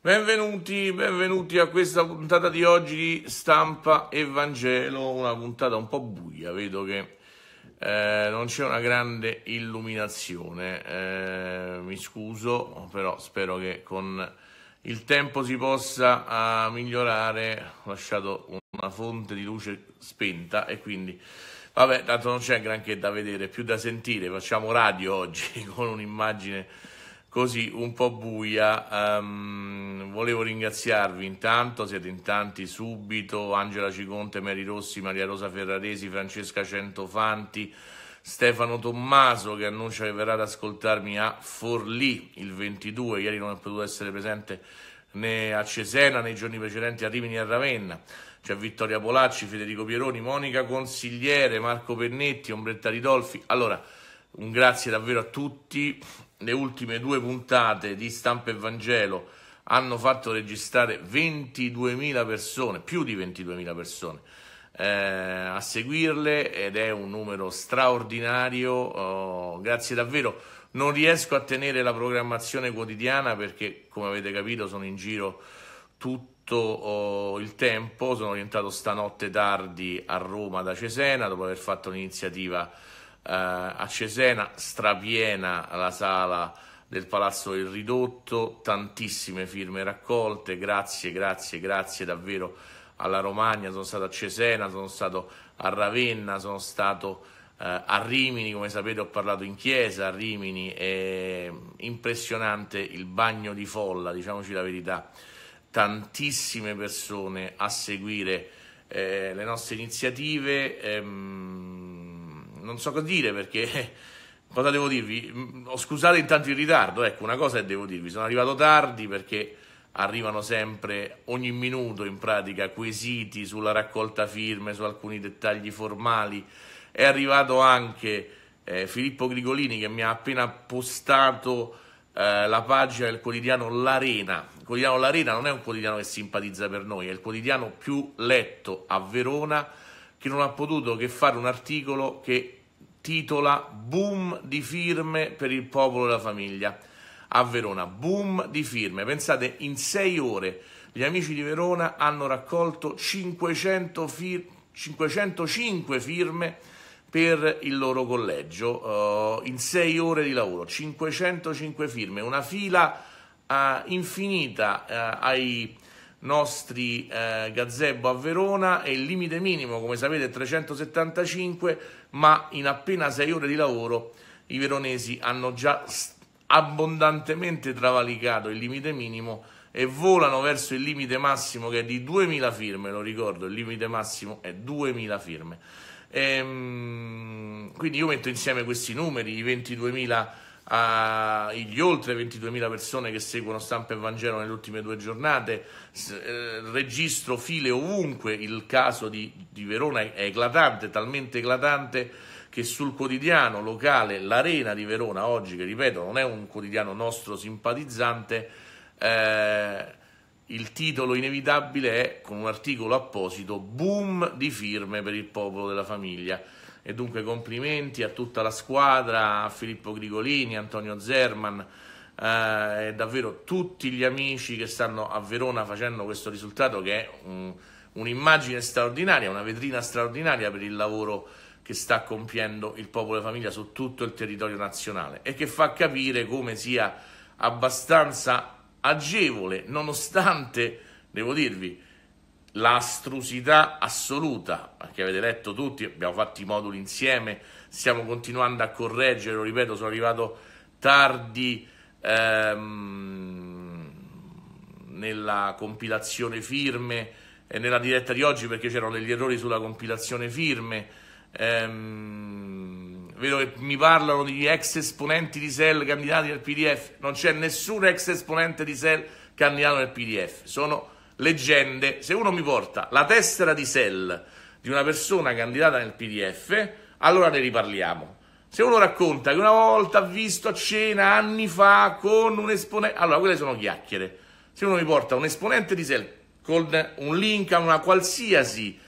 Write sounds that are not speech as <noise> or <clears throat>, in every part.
Benvenuti, benvenuti a questa puntata di oggi di Stampa Evangelo, una puntata un po' buia, vedo che eh, non c'è una grande illuminazione, eh, mi scuso, però spero che con il tempo si possa uh, migliorare, ho lasciato una fonte di luce spenta e quindi vabbè, tanto non c'è granché da vedere, più da sentire, facciamo radio oggi <laughs> con un'immagine così un po' buia. Um, volevo ringraziarvi intanto, siete in tanti subito, Angela Ciconte, Mary Rossi, Maria Rosa Ferraresi, Francesca Centofanti, Stefano Tommaso che annuncia che verrà ad ascoltarmi a Forlì il 22, ieri non è potuto essere presente né a Cesena nei giorni precedenti a Rimini e a Ravenna. C'è Vittoria Polacci, Federico Pieroni, Monica Consigliere, Marco Pennetti, Ombretta Ridolfi. Allora, un grazie davvero a tutti le ultime due puntate di Stampa e Vangelo hanno fatto registrare 22.000 persone, più di 22.000 persone eh, a seguirle ed è un numero straordinario, oh, grazie davvero. Non riesco a tenere la programmazione quotidiana perché, come avete capito, sono in giro tutto oh, il tempo. Sono rientrato stanotte tardi a Roma da Cesena dopo aver fatto un'iniziativa eh, a Cesena, strapiena la sala del Palazzo del Ridotto, tantissime firme raccolte, grazie, grazie, grazie davvero alla Romagna, sono stato a Cesena, sono stato a Ravenna, sono stato eh, a Rimini, come sapete ho parlato in chiesa a Rimini, è impressionante il bagno di folla, diciamoci la verità, tantissime persone a seguire eh, le nostre iniziative. Ehm, non so cosa dire perché <laughs> cosa devo dirvi? Scusate intanto il ritardo, ecco, una cosa che devo dirvi, sono arrivato tardi perché arrivano sempre ogni minuto in pratica quesiti sulla raccolta firme, su alcuni dettagli formali. È arrivato anche eh, Filippo Grigolini che mi ha appena postato eh, la pagina del quotidiano L'Arena. Il quotidiano L'Arena non è un quotidiano che simpatizza per noi, è il quotidiano più letto a Verona che non ha potuto che fare un articolo che titola Boom di firme per il popolo e la famiglia a Verona. Boom di firme. Pensate, in sei ore gli amici di Verona hanno raccolto 500 fir 505 firme per il loro collegio uh, in sei ore di lavoro. 505 firme, una fila uh, infinita uh, ai nostri eh, gazebo a Verona e il limite minimo come sapete è 375 ma in appena 6 ore di lavoro i veronesi hanno già abbondantemente travalicato il limite minimo e volano verso il limite massimo che è di 2000 firme lo ricordo il limite massimo è 2000 firme ehm, quindi io metto insieme questi numeri i 22.000 agli oltre 22.000 persone che seguono Stampa e Vangelo nelle ultime due giornate, eh, registro file ovunque, il caso di, di Verona è eclatante, talmente eclatante che sul quotidiano locale L'Arena di Verona oggi, che ripeto non è un quotidiano nostro simpatizzante, eh, il titolo inevitabile è, con un articolo apposito, Boom di firme per il popolo della famiglia. E dunque complimenti a tutta la squadra, a Filippo Grigolini, Antonio Zerman eh, e davvero tutti gli amici che stanno a Verona facendo questo risultato che è un, un'immagine straordinaria, una vetrina straordinaria per il lavoro che sta compiendo il popolo della famiglia su tutto il territorio nazionale e che fa capire come sia abbastanza agevole, nonostante, devo dirvi, l'astrusità assoluta, perché avete letto tutti, abbiamo fatto i moduli insieme, stiamo continuando a correggere, lo ripeto, sono arrivato tardi ehm, nella compilazione firme e nella diretta di oggi perché c'erano degli errori sulla compilazione firme. Ehm, vedo che mi parlano di ex esponenti di SEL candidati nel PDF, non c'è nessun ex esponente di SEL candidato nel PDF, sono leggende. Se uno mi porta la tessera di SEL di una persona candidata nel PDF, allora ne riparliamo. Se uno racconta che una volta ha visto a cena anni fa con un esponente, allora quelle sono chiacchiere. Se uno mi porta un esponente di SEL con un link a una qualsiasi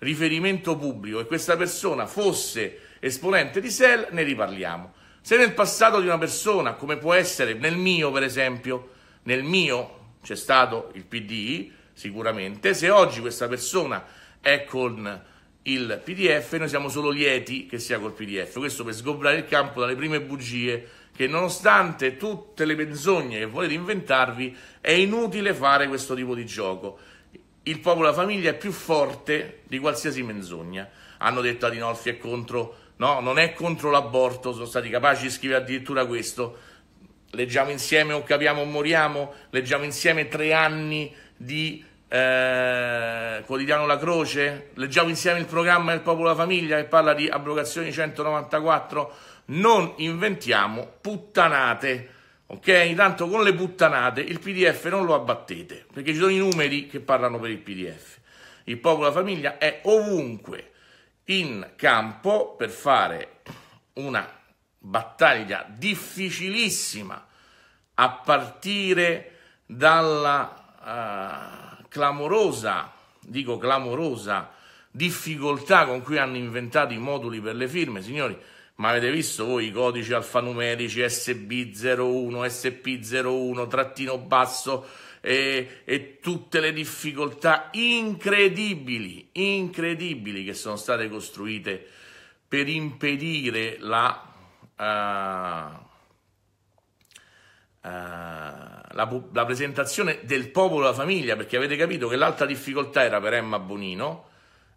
riferimento pubblico e questa persona fosse esponente di SEL, ne riparliamo. Se nel passato di una persona, come può essere nel mio per esempio, nel mio c'è stato il PD, sicuramente, se oggi questa persona è con il PDF, noi siamo solo lieti che sia col PDF. Questo per sgombrare il campo dalle prime bugie che nonostante tutte le menzogne che volete inventarvi, è inutile fare questo tipo di gioco. Il popolo e la famiglia è più forte di qualsiasi menzogna. Hanno detto Adinolfi è contro no? non è contro l'aborto, sono stati capaci di scrivere addirittura questo. Leggiamo insieme o capiamo o moriamo, leggiamo insieme tre anni di eh, Quotidiano La Croce, leggiamo insieme il programma del Popolo La Famiglia che parla di abrogazioni 194, non inventiamo puttanate. Ok? Intanto con le puttanate il PDF non lo abbattete, perché ci sono i numeri che parlano per il PDF. Il popolo e la famiglia è ovunque, in campo per fare una battaglia difficilissima a partire dalla uh, clamorosa, dico clamorosa, difficoltà con cui hanno inventato i moduli per le firme. Signori, ma avete visto voi i codici alfanumerici SB01, SP01, trattino basso, e, e tutte le difficoltà incredibili, incredibili che sono state costruite per impedire la... Uh, Uh, la, la, presentazione del popolo alla famiglia, perché avete capito che l'altra difficoltà era per Emma Bonino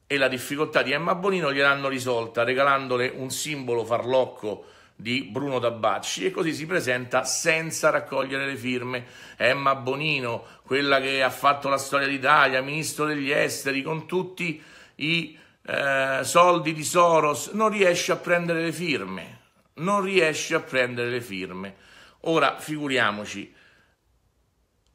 e la difficoltà di Emma Bonino gliel'hanno risolta regalandole un simbolo farlocco di Bruno Tabacci e così si presenta senza raccogliere le firme. Emma Bonino, quella che ha fatto la storia d'Italia, ministro degli esteri, con tutti i eh, soldi di Soros, non riesce a prendere le firme. Non riesce a prendere le firme. Ora figuriamoci,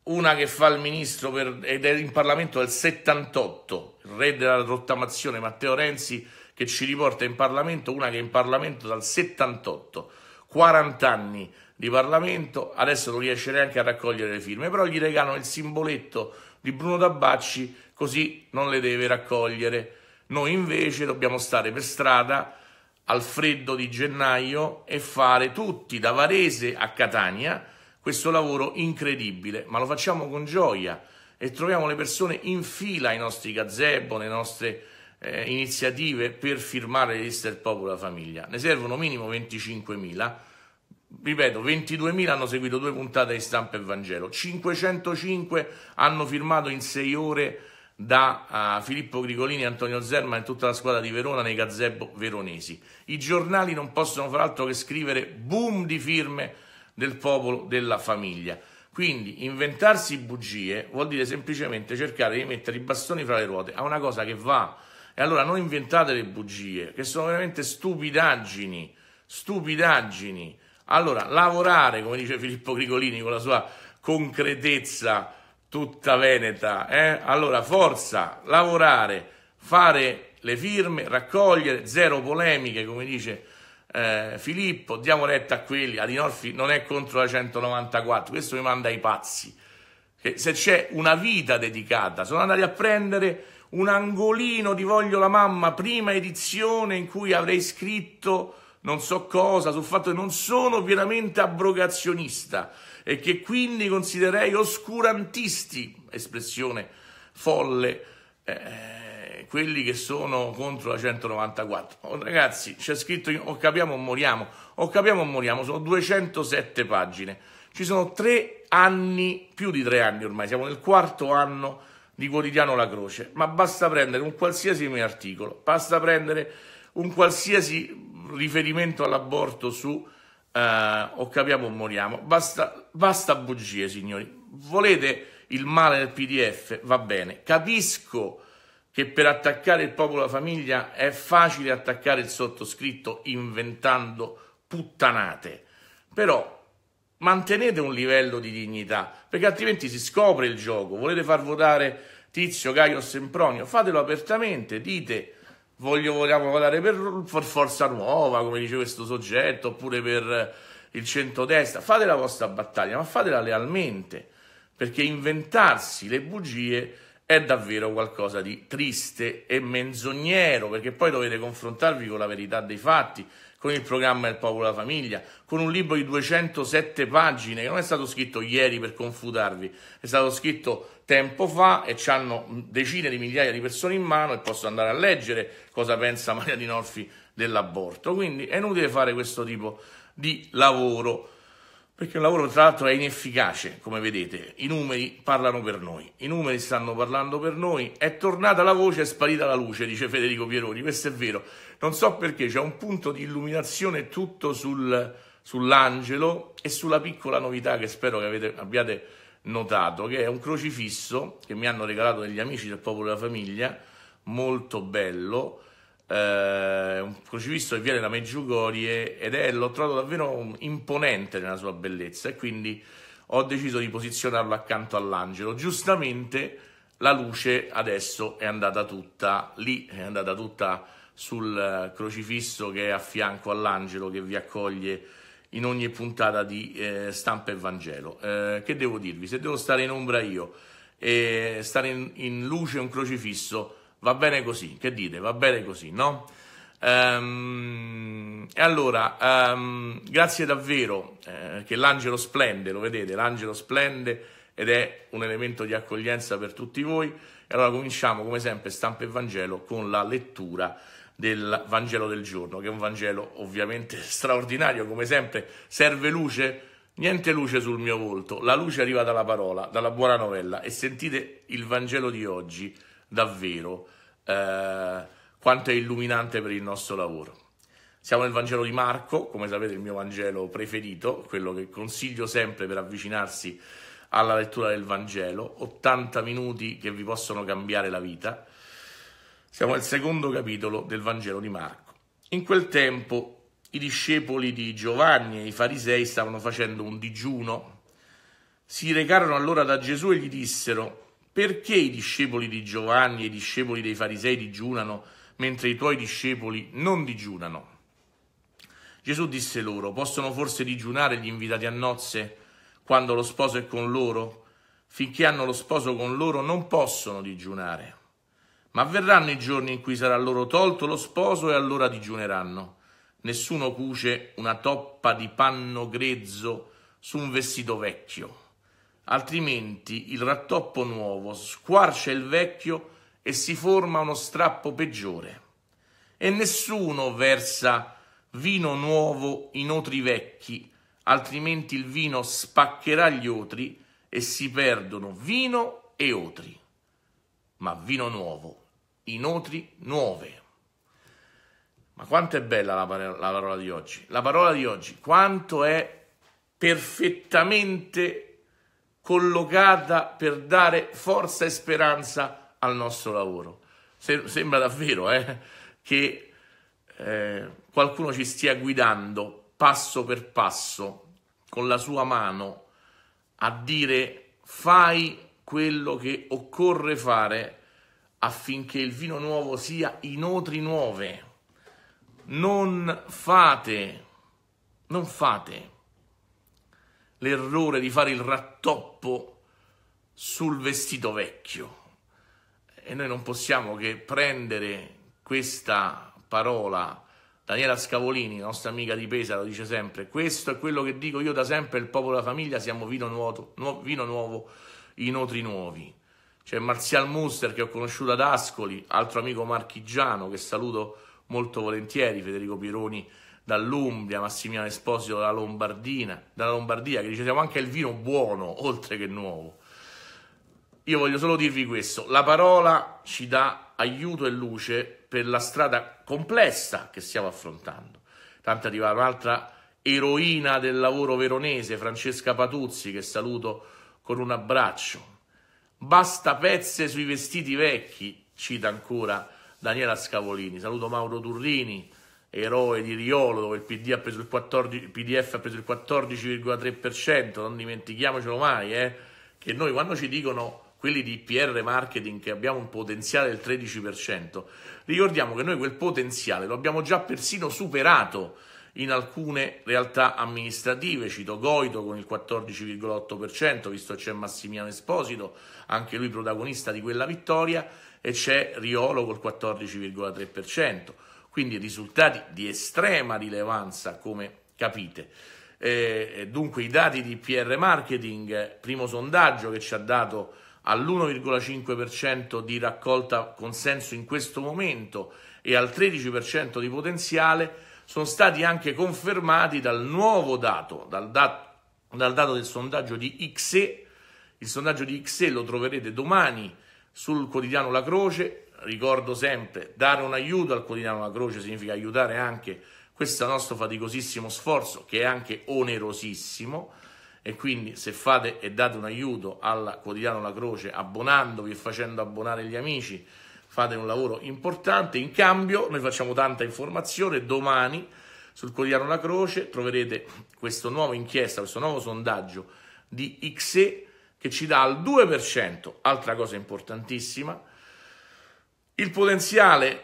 una che fa il ministro per, ed è in Parlamento del 78, il re della rottamazione Matteo Renzi che ci riporta in Parlamento, una che è in Parlamento dal 78, 40 anni di Parlamento, adesso non riesce neanche a raccogliere le firme, però gli regalano il simboletto di Bruno Tabacci così non le deve raccogliere. Noi invece dobbiamo stare per strada al freddo di gennaio e fare tutti da Varese a Catania questo lavoro incredibile, ma lo facciamo con gioia e troviamo le persone in fila ai nostri gazebo, nelle nostre eh, iniziative per firmare le liste del popolo e della famiglia. Ne servono minimo 25.000. Ripeto, 22.000 hanno seguito due puntate di stampa e Vangelo, 505 hanno firmato in sei ore da uh, Filippo Grigolini, Antonio Zerma e tutta la squadra di Verona nei gazebo veronesi. I giornali non possono far altro che scrivere boom di firme del popolo, della famiglia. Quindi inventarsi bugie vuol dire semplicemente cercare di mettere i bastoni fra le ruote a una cosa che va e allora non inventate le bugie, che sono veramente stupidaggini, stupidaggini. Allora, lavorare, come dice Filippo Grigolini con la sua concretezza tutta veneta, eh? allora forza, lavorare, fare le firme, raccogliere, zero polemiche, come dice eh, Filippo, diamo retta a quelli, Adinolfi non è contro la 194, questo mi manda ai pazzi. Che se c'è una vita dedicata, sono andati a prendere un angolino di Voglio la mamma, prima edizione in cui avrei scritto non so cosa, sul fatto che non sono pienamente abrogazionista e che quindi considererei oscurantisti, espressione folle, eh, quelli che sono contro la 194. ragazzi, c'è scritto o capiamo o moriamo, o capiamo o moriamo, sono 207 pagine. Ci sono tre anni, più di tre anni ormai, siamo nel quarto anno di quotidiano La Croce, ma basta prendere un qualsiasi mio articolo, basta prendere un qualsiasi riferimento all'aborto su eh, o capiamo o moriamo, basta, basta bugie signori, volete il male del PDF, va bene, capisco che per attaccare il popolo e la famiglia è facile attaccare il sottoscritto inventando puttanate, però mantenete un livello di dignità, perché altrimenti si scopre il gioco. Volete far votare Tizio, Caio Sempronio? Fatelo apertamente, dite voglio, vogliamo votare per, per Forza Nuova, come dice questo soggetto, oppure per il centrodestra. Fate la vostra battaglia, ma fatela lealmente, perché inventarsi le bugie è davvero qualcosa di triste e menzognero, perché poi dovete confrontarvi con la verità dei fatti con il programma Il Popolo e la Famiglia, con un libro di 207 pagine che non è stato scritto ieri per confutarvi, è stato scritto tempo fa e ci hanno decine di migliaia di persone in mano e posso andare a leggere cosa pensa <laughs> Maria Di Norfi dell'aborto. Quindi è inutile fare questo tipo di lavoro perché il lavoro tra l'altro è inefficace, come vedete, i numeri parlano per noi, i numeri stanno parlando per noi, è tornata la voce, è sparita la luce, dice Federico Pieroni, questo è vero, non so perché c'è un punto di illuminazione tutto sul, sull'angelo e sulla piccola novità che spero che avete, abbiate notato, che è un crocifisso che mi hanno regalato degli amici del popolo della famiglia, molto bello, eh, un crocifisso che viene da Meggiugorie ed è, l'ho trovato davvero imponente nella sua bellezza e quindi ho deciso di posizionarlo accanto all'angelo. Giustamente la luce adesso è andata tutta lì, è andata tutta sul eh, crocifisso che è a fianco all'angelo che vi accoglie in ogni puntata di eh, Stampa e Vangelo. Eh, che devo dirvi? Se devo stare in ombra io e stare in, in luce un crocifisso, Va bene così, che dite? Va bene così, no? Ehm, e allora, ehm, grazie davvero eh, che l'angelo splende, lo vedete, l'angelo splende ed è un elemento di accoglienza per tutti voi. E allora cominciamo come sempre stampa e Vangelo con la lettura del Vangelo del giorno, che è un Vangelo ovviamente <laughs> straordinario, come sempre serve luce, niente luce sul mio volto, la luce arriva dalla parola, dalla buona novella e sentite il Vangelo di oggi davvero eh, quanto è illuminante per il nostro lavoro. Siamo nel Vangelo di Marco, come sapete il mio Vangelo preferito, quello che consiglio sempre per avvicinarsi alla lettura del Vangelo, 80 minuti che vi possono cambiare la vita. Siamo al secondo capitolo del Vangelo di Marco. In quel tempo i discepoli di Giovanni e i farisei stavano facendo un digiuno. Si recarono allora da Gesù e gli dissero perché i discepoli di Giovanni e i discepoli dei farisei digiunano mentre i tuoi discepoli non digiunano? Gesù disse loro, possono forse digiunare gli invitati a nozze quando lo sposo è con loro? Finché hanno lo sposo con loro non possono digiunare. Ma verranno i giorni in cui sarà loro tolto lo sposo e allora digiuneranno. Nessuno cuce una toppa di panno grezzo su un vestito vecchio altrimenti il rattoppo nuovo squarcia il vecchio e si forma uno strappo peggiore. E nessuno versa vino nuovo in otri vecchi, altrimenti il vino spaccherà gli otri e si perdono vino e otri. Ma vino nuovo, in otri nuove. Ma quanto è bella la parola, la parola di oggi? La parola di oggi, quanto è perfettamente collocata per dare forza e speranza al nostro lavoro. sembra davvero eh, che eh, qualcuno ci stia guidando passo per passo con la sua mano a dire fai quello che occorre fare affinché il vino nuovo sia in otri nuove. Non fate, non fate l'errore di fare il rattoppo sul vestito vecchio. E noi non possiamo che prendere questa parola. Daniela Scavolini, nostra amica di Pesaro, dice sempre: Questo è quello che dico io da sempre. Il popolo e la famiglia siamo vino nuovo, nuovo, vino nuovo i notri nuovi. C'è Marzial Muster che ho conosciuto ad Ascoli, altro amico marchigiano che saluto molto volentieri, Federico Pieroni dall'Umbria, Massimiliano Esposito dalla Lombardina, dalla Lombardia, che dice siamo anche il vino buono, oltre che nuovo. Io voglio solo dirvi questo, la parola ci dà aiuto e luce per la strada complessa che stiamo affrontando. Tanto arriva un'altra eroina del lavoro veronese, Francesca Patuzzi, che saluto con un abbraccio. Basta pezze sui vestiti vecchi, cita ancora Daniela Scavolini. Saluto Mauro Turrini, eroe di Riolo, dove il, PD ha preso il, 14, il PDF ha preso il 14,3%, non dimentichiamocelo mai, eh, che noi quando ci dicono quelli di PR marketing che abbiamo un potenziale del 13%, ricordiamo che noi quel potenziale lo abbiamo già persino superato in alcune realtà amministrative, cito Goito con il 14,8%, visto che c'è Massimiliano Esposito, anche lui protagonista di quella vittoria, e c'è Riolo col 14,3% quindi risultati di estrema rilevanza come capite. Eh, dunque i dati di PR Marketing, primo sondaggio che ci ha dato all'1,5% di raccolta consenso in questo momento e al 13% di potenziale, sono stati anche confermati dal nuovo dato, dal, dat- dal dato del sondaggio di XE. Il sondaggio di XE lo troverete domani sul quotidiano La Croce ricordo sempre, dare un aiuto al quotidiano La Croce significa aiutare anche questo nostro faticosissimo sforzo, che è anche onerosissimo, e quindi se fate e date un aiuto al quotidiano La Croce abbonandovi e facendo abbonare gli amici, fate un lavoro importante. In cambio noi facciamo tanta informazione, domani sul quotidiano La Croce troverete questa nuova inchiesta, questo nuovo sondaggio di XE che ci dà al 2%, altra cosa importantissima, il potenziale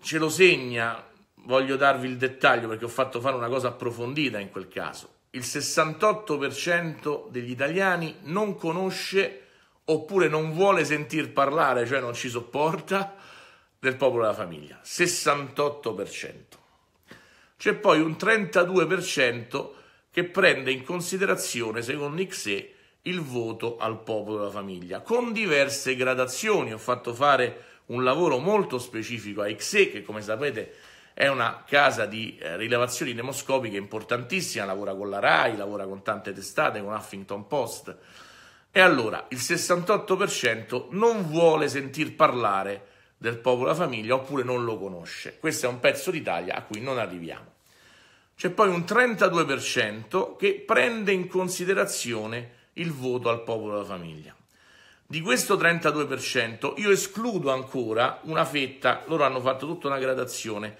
ce lo segna, voglio darvi il dettaglio perché ho fatto fare una cosa approfondita in quel caso. Il 68% degli italiani non conosce oppure non vuole sentir parlare, cioè non ci sopporta, del popolo della famiglia. 68%. C'è poi un 32% che prende in considerazione, secondo XE, il voto al popolo della famiglia, con diverse gradazioni. Ho fatto fare un lavoro molto specifico a IXE, che come sapete è una casa di eh, rilevazioni demoscopiche importantissima, lavora con la RAI, lavora con tante testate, con Huffington Post. E allora il 68% non vuole sentir parlare del popolo della famiglia oppure non lo conosce. Questo è un pezzo d'Italia a cui non arriviamo. C'è poi un 32% che prende in considerazione il voto al popolo della famiglia. Di questo 32% io escludo ancora una fetta, loro hanno fatto tutta una gradazione,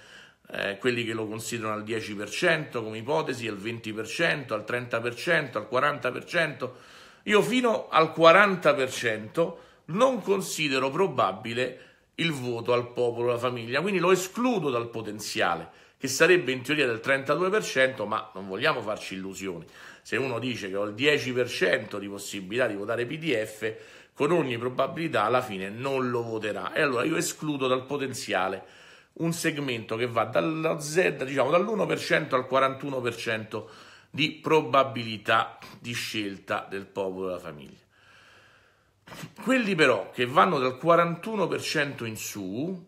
eh, quelli che lo considerano al 10% come ipotesi, al 20%, al 30%, al 40%. Io fino al 40% non considero probabile il voto al popolo e alla famiglia, quindi lo escludo dal potenziale, che sarebbe in teoria del 32%, ma non vogliamo farci illusioni. Se uno dice che ho il 10% di possibilità di votare PDF, con ogni probabilità alla fine non lo voterà. E allora io escludo dal potenziale un segmento che va dalla Z, diciamo dall'1% al 41% di probabilità di scelta del popolo e della famiglia. Quelli però che vanno dal 41% in su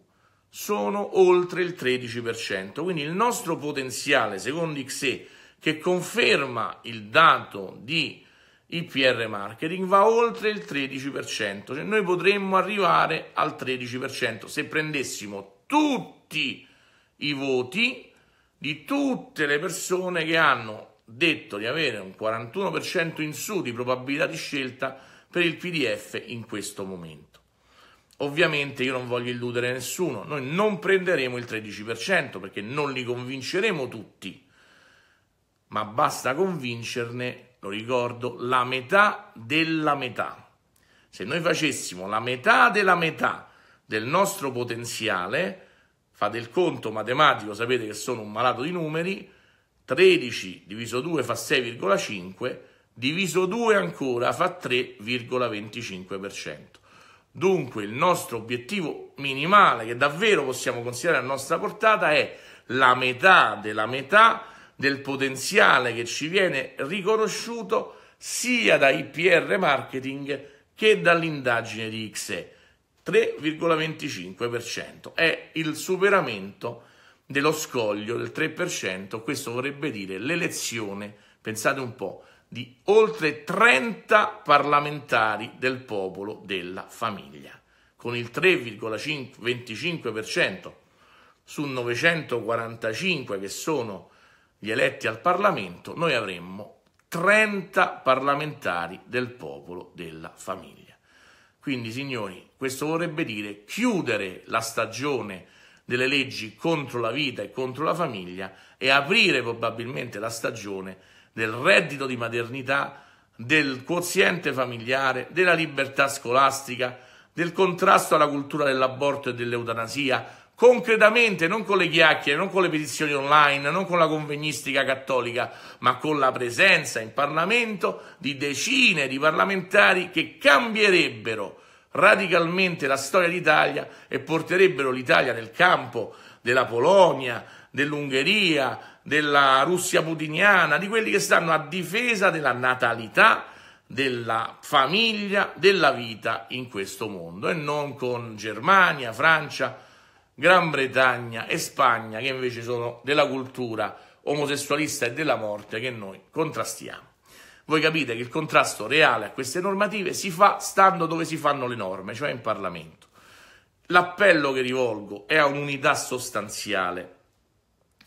sono oltre il 13%, quindi il nostro potenziale secondo XE che conferma il dato di il PR marketing va oltre il 13%, cioè noi potremmo arrivare al 13% se prendessimo tutti i voti di tutte le persone che hanno detto di avere un 41% in su di probabilità di scelta per il PDF in questo momento. Ovviamente io non voglio illudere nessuno, noi non prenderemo il 13% perché non li convinceremo tutti, ma basta convincerne lo ricordo, la metà della metà. Se noi facessimo la metà della metà del nostro potenziale, fate il conto matematico, sapete che sono un malato di numeri, 13 diviso 2 fa 6,5, diviso 2 ancora fa 3,25%. Dunque il nostro obiettivo minimale che davvero possiamo considerare a nostra portata è la metà della metà del potenziale che ci viene riconosciuto sia da IPR marketing che dall'indagine di XE. 3,25% è il superamento dello scoglio del 3%, questo vorrebbe dire l'elezione, pensate un po', di oltre 30 parlamentari del popolo della famiglia, con il 3,25% su 945 che sono gli eletti al Parlamento, noi avremmo 30 parlamentari del popolo della famiglia. Quindi, signori, questo vorrebbe dire chiudere la stagione delle leggi contro la vita e contro la famiglia e aprire probabilmente la stagione del reddito di maternità, del quoziente familiare, della libertà scolastica, del contrasto alla cultura dell'aborto e dell'eutanasia, concretamente, non con le chiacchiere, non con le petizioni online, non con la convegnistica cattolica, ma con la presenza in Parlamento di decine di parlamentari che cambierebbero radicalmente la storia d'Italia e porterebbero l'Italia nel campo della Polonia, dell'Ungheria, della Russia putiniana, di quelli che stanno a difesa della natalità, della famiglia, della vita in questo mondo e non con Germania, Francia, Gran Bretagna e Spagna che invece sono della cultura omosessualista e della morte che noi contrastiamo. Voi capite che il contrasto reale a queste normative si fa stando dove si fanno le norme, cioè in Parlamento. L'appello che rivolgo è a un'unità sostanziale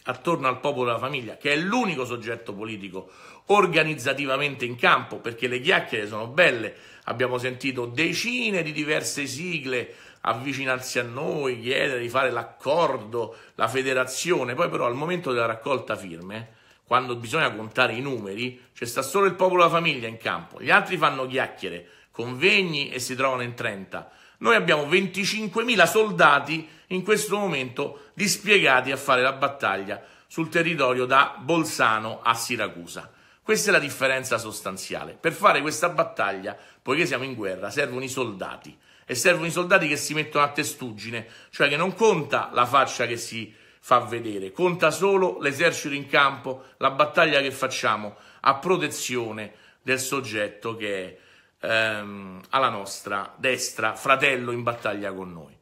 attorno al popolo della famiglia, che è l'unico soggetto politico organizzativamente in campo, perché le chiacchiere sono belle, abbiamo sentito decine di diverse sigle avvicinarsi a noi, chiedere di fare l'accordo, la federazione, poi però al momento della raccolta firme, quando bisogna contare i numeri, c'è sta solo il popolo e la famiglia in campo, gli altri fanno chiacchiere, convegni e si trovano in 30. Noi abbiamo 25.000 soldati in questo momento dispiegati a fare la battaglia sul territorio da Bolzano a Siracusa. Questa è la differenza sostanziale. Per fare questa battaglia, poiché siamo in guerra, servono i soldati e servono i soldati che si mettono a testuggine, cioè che non conta la faccia che si fa vedere, conta solo l'esercito in campo, la battaglia che facciamo a protezione del soggetto che è ehm, alla nostra destra, fratello in battaglia con noi.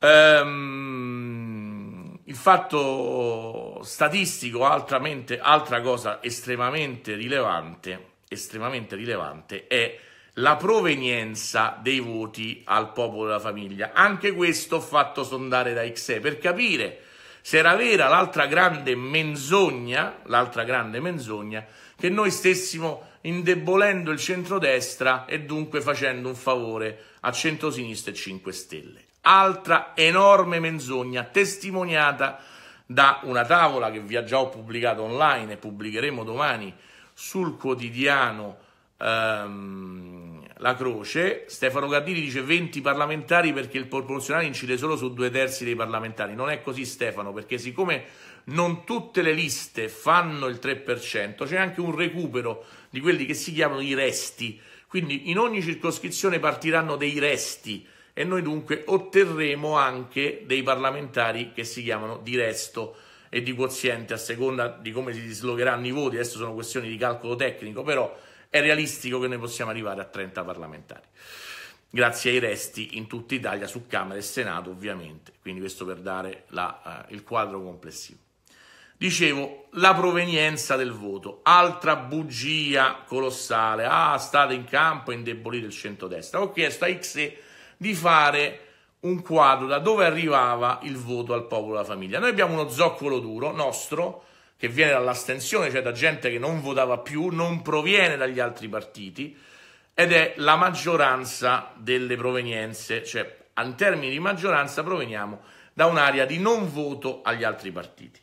Um, il fatto statistico, altra cosa estremamente rilevante, estremamente rilevante è la provenienza dei voti al popolo della famiglia. Anche questo ho fatto sondare da XE per capire se era vera l'altra grande menzogna, l'altra grande menzogna, che noi stessimo indebolendo il centrodestra e dunque facendo un favore a centrosinistra e 5 Stelle. Altra enorme menzogna testimoniata da una tavola che vi ha già pubblicato online e pubblicheremo domani sul quotidiano ehm, la croce. Stefano Gardini dice 20 parlamentari perché il proporzionale incide solo su due terzi dei parlamentari. Non è così Stefano, perché siccome non tutte le liste fanno il 3%, c'è anche un recupero di quelli che si chiamano i resti. Quindi in ogni circoscrizione partiranno dei resti e noi dunque otterremo anche dei parlamentari che si chiamano di resto e di quoziente a seconda di come si dislogheranno i voti. Adesso sono questioni di calcolo tecnico, però è realistico che noi possiamo arrivare a 30 parlamentari. Grazie ai resti in tutta Italia su Camera e Senato, ovviamente. Quindi questo per dare la, uh, il quadro complessivo. Dicevo, la provenienza del voto, altra bugia colossale. Ah, state in campo a indebolire il centrodestra. Ho chiesto a XE di fare un quadro da dove arrivava il voto al popolo della famiglia. Noi abbiamo uno zoccolo duro nostro che viene dall'astensione, cioè da gente che non votava più, non proviene dagli altri partiti ed è la maggioranza delle provenienze, cioè in termini di maggioranza proveniamo da un'area di non voto agli altri partiti.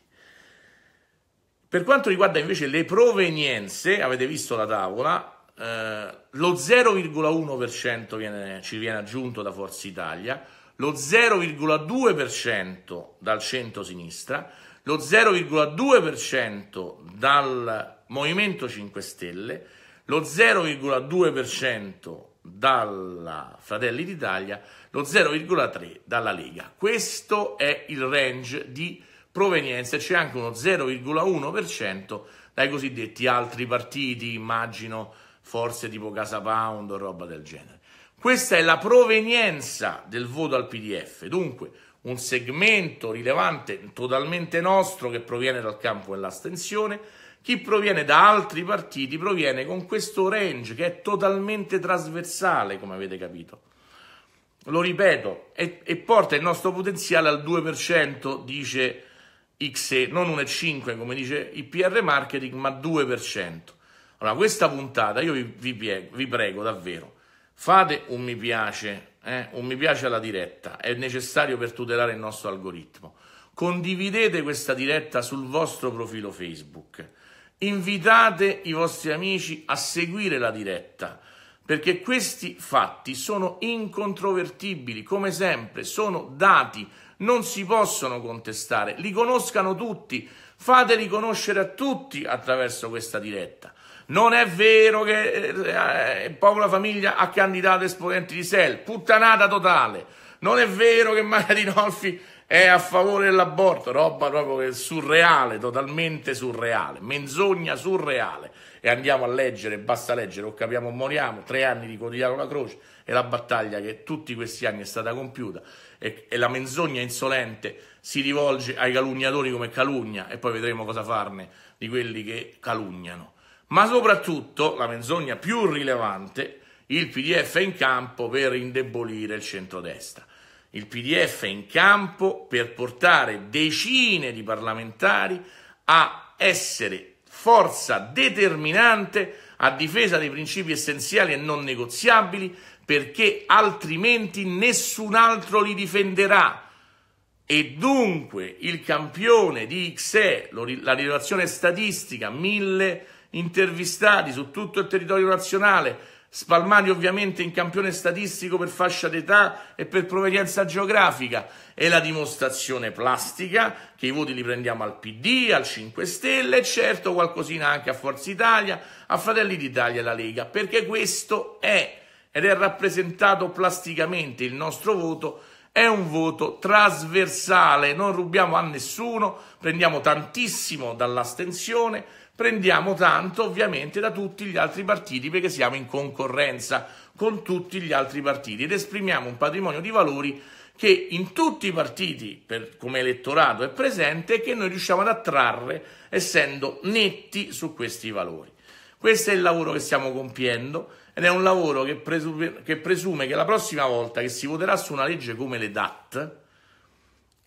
Per quanto riguarda invece le provenienze, avete visto la tavola, eh, lo 0,1% viene, ci viene aggiunto da Forza Italia, lo 0,2% dal centro-sinistra, lo 0,2% dal Movimento 5 Stelle, lo 0,2% dalla Fratelli d'Italia, lo 0,3% dalla Lega. Questo è il range di provenienza, e c'è anche uno 0,1% dai cosiddetti altri partiti, immagino forse tipo Casa Pound o roba del genere. Questa è la provenienza del voto al PDF, dunque un segmento rilevante totalmente nostro che proviene dal campo dell'astensione, chi proviene da altri partiti proviene con questo range che è totalmente trasversale, come avete capito. Lo ripeto, e, e porta il nostro potenziale al 2%, dice XE, non 1,5 come dice il PR Marketing, ma 2%. Allora, questa puntata io vi, vi, vi prego davvero, fate un mi piace eh, un mi piace alla diretta, è necessario per tutelare il nostro algoritmo. Condividete questa diretta sul vostro profilo Facebook. Invitate i vostri amici a seguire la diretta, perché questi fatti sono incontrovertibili, come sempre, sono dati, non si possono contestare, li conoscano tutti, fateli conoscere a tutti attraverso questa diretta. Non è vero che eh, eh Paola Famiglia ha candidato esponenti di SEL, puttanata totale. Non è vero che Maria Dinolfi è a favore dell'aborto, roba proprio surreale, totalmente surreale, menzogna surreale. E andiamo a leggere, basta leggere, o capiamo o moriamo, tre anni di quotidiano La Croce e la battaglia che tutti questi anni è stata compiuta e, e la menzogna insolente si rivolge ai calunniatori come calunnia e poi vedremo cosa farne di quelli che calugnano ma soprattutto la menzogna più rilevante, il PDF è in campo per indebolire il centrodestra. Il PDF è in campo per portare decine di parlamentari a essere forza determinante a difesa dei principi essenziali e non negoziabili, perché altrimenti nessun altro li difenderà. E dunque il campione di XE, la rilevazione statistica 1000 intervistati su tutto il territorio nazionale, spalmati ovviamente in campione statistico per fascia d'età e per provenienza geografica. È la dimostrazione plastica che i voti li prendiamo al PD, al 5 Stelle e certo qualcosina anche a Forza Italia, a Fratelli d'Italia e alla Lega, perché questo è ed è rappresentato plasticamente il nostro voto è un voto trasversale, non rubiamo a nessuno, prendiamo tantissimo dall'astensione prendiamo tanto ovviamente da tutti gli altri partiti perché siamo in concorrenza con tutti gli altri partiti ed esprimiamo un patrimonio di valori che in tutti i partiti per, come elettorato è presente e che noi riusciamo ad attrarre essendo netti su questi valori. Questo è il lavoro che stiamo compiendo ed è un lavoro che presume che, presume che la prossima volta che si voterà su una legge come le DAT,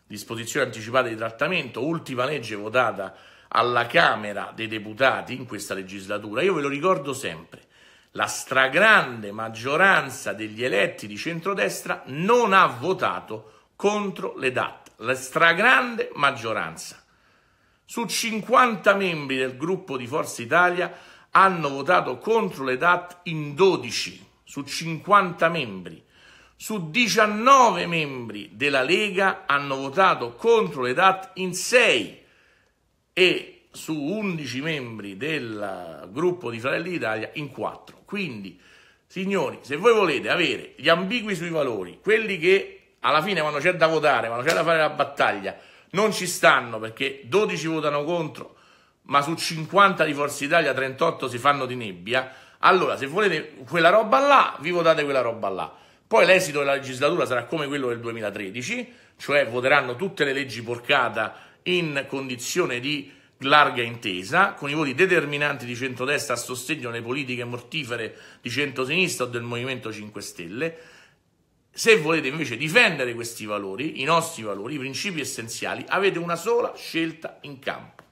disposizione anticipata di trattamento, ultima legge votata alla Camera dei Deputati in questa legislatura, io ve lo ricordo sempre, la stragrande maggioranza degli eletti di centrodestra non ha votato contro le DAT, la stragrande maggioranza. Su 50 membri del gruppo di Forza Italia hanno votato contro le DAT in 12, su 50 membri. Su 19 membri della Lega hanno votato contro le DAT in 6 e su 11 membri del gruppo di Fratelli d'Italia in 4. Quindi, signori, se voi volete avere gli ambigui sui valori, quelli che alla fine quando c'è da votare, quando c'è da fare la battaglia, non ci stanno perché 12 votano contro, ma su 50 di Forza Italia 38 si fanno di nebbia, allora se volete quella roba là, vi votate quella roba là. Poi l'esito della legislatura sarà come quello del 2013, cioè voteranno tutte le leggi porcata in condizione di larga intesa, con i voti determinanti di centrodestra a sostegno delle politiche mortifere di centrosinistra o del Movimento 5 Stelle. Se volete invece difendere questi valori, i nostri valori, i principi essenziali, avete una sola scelta in campo.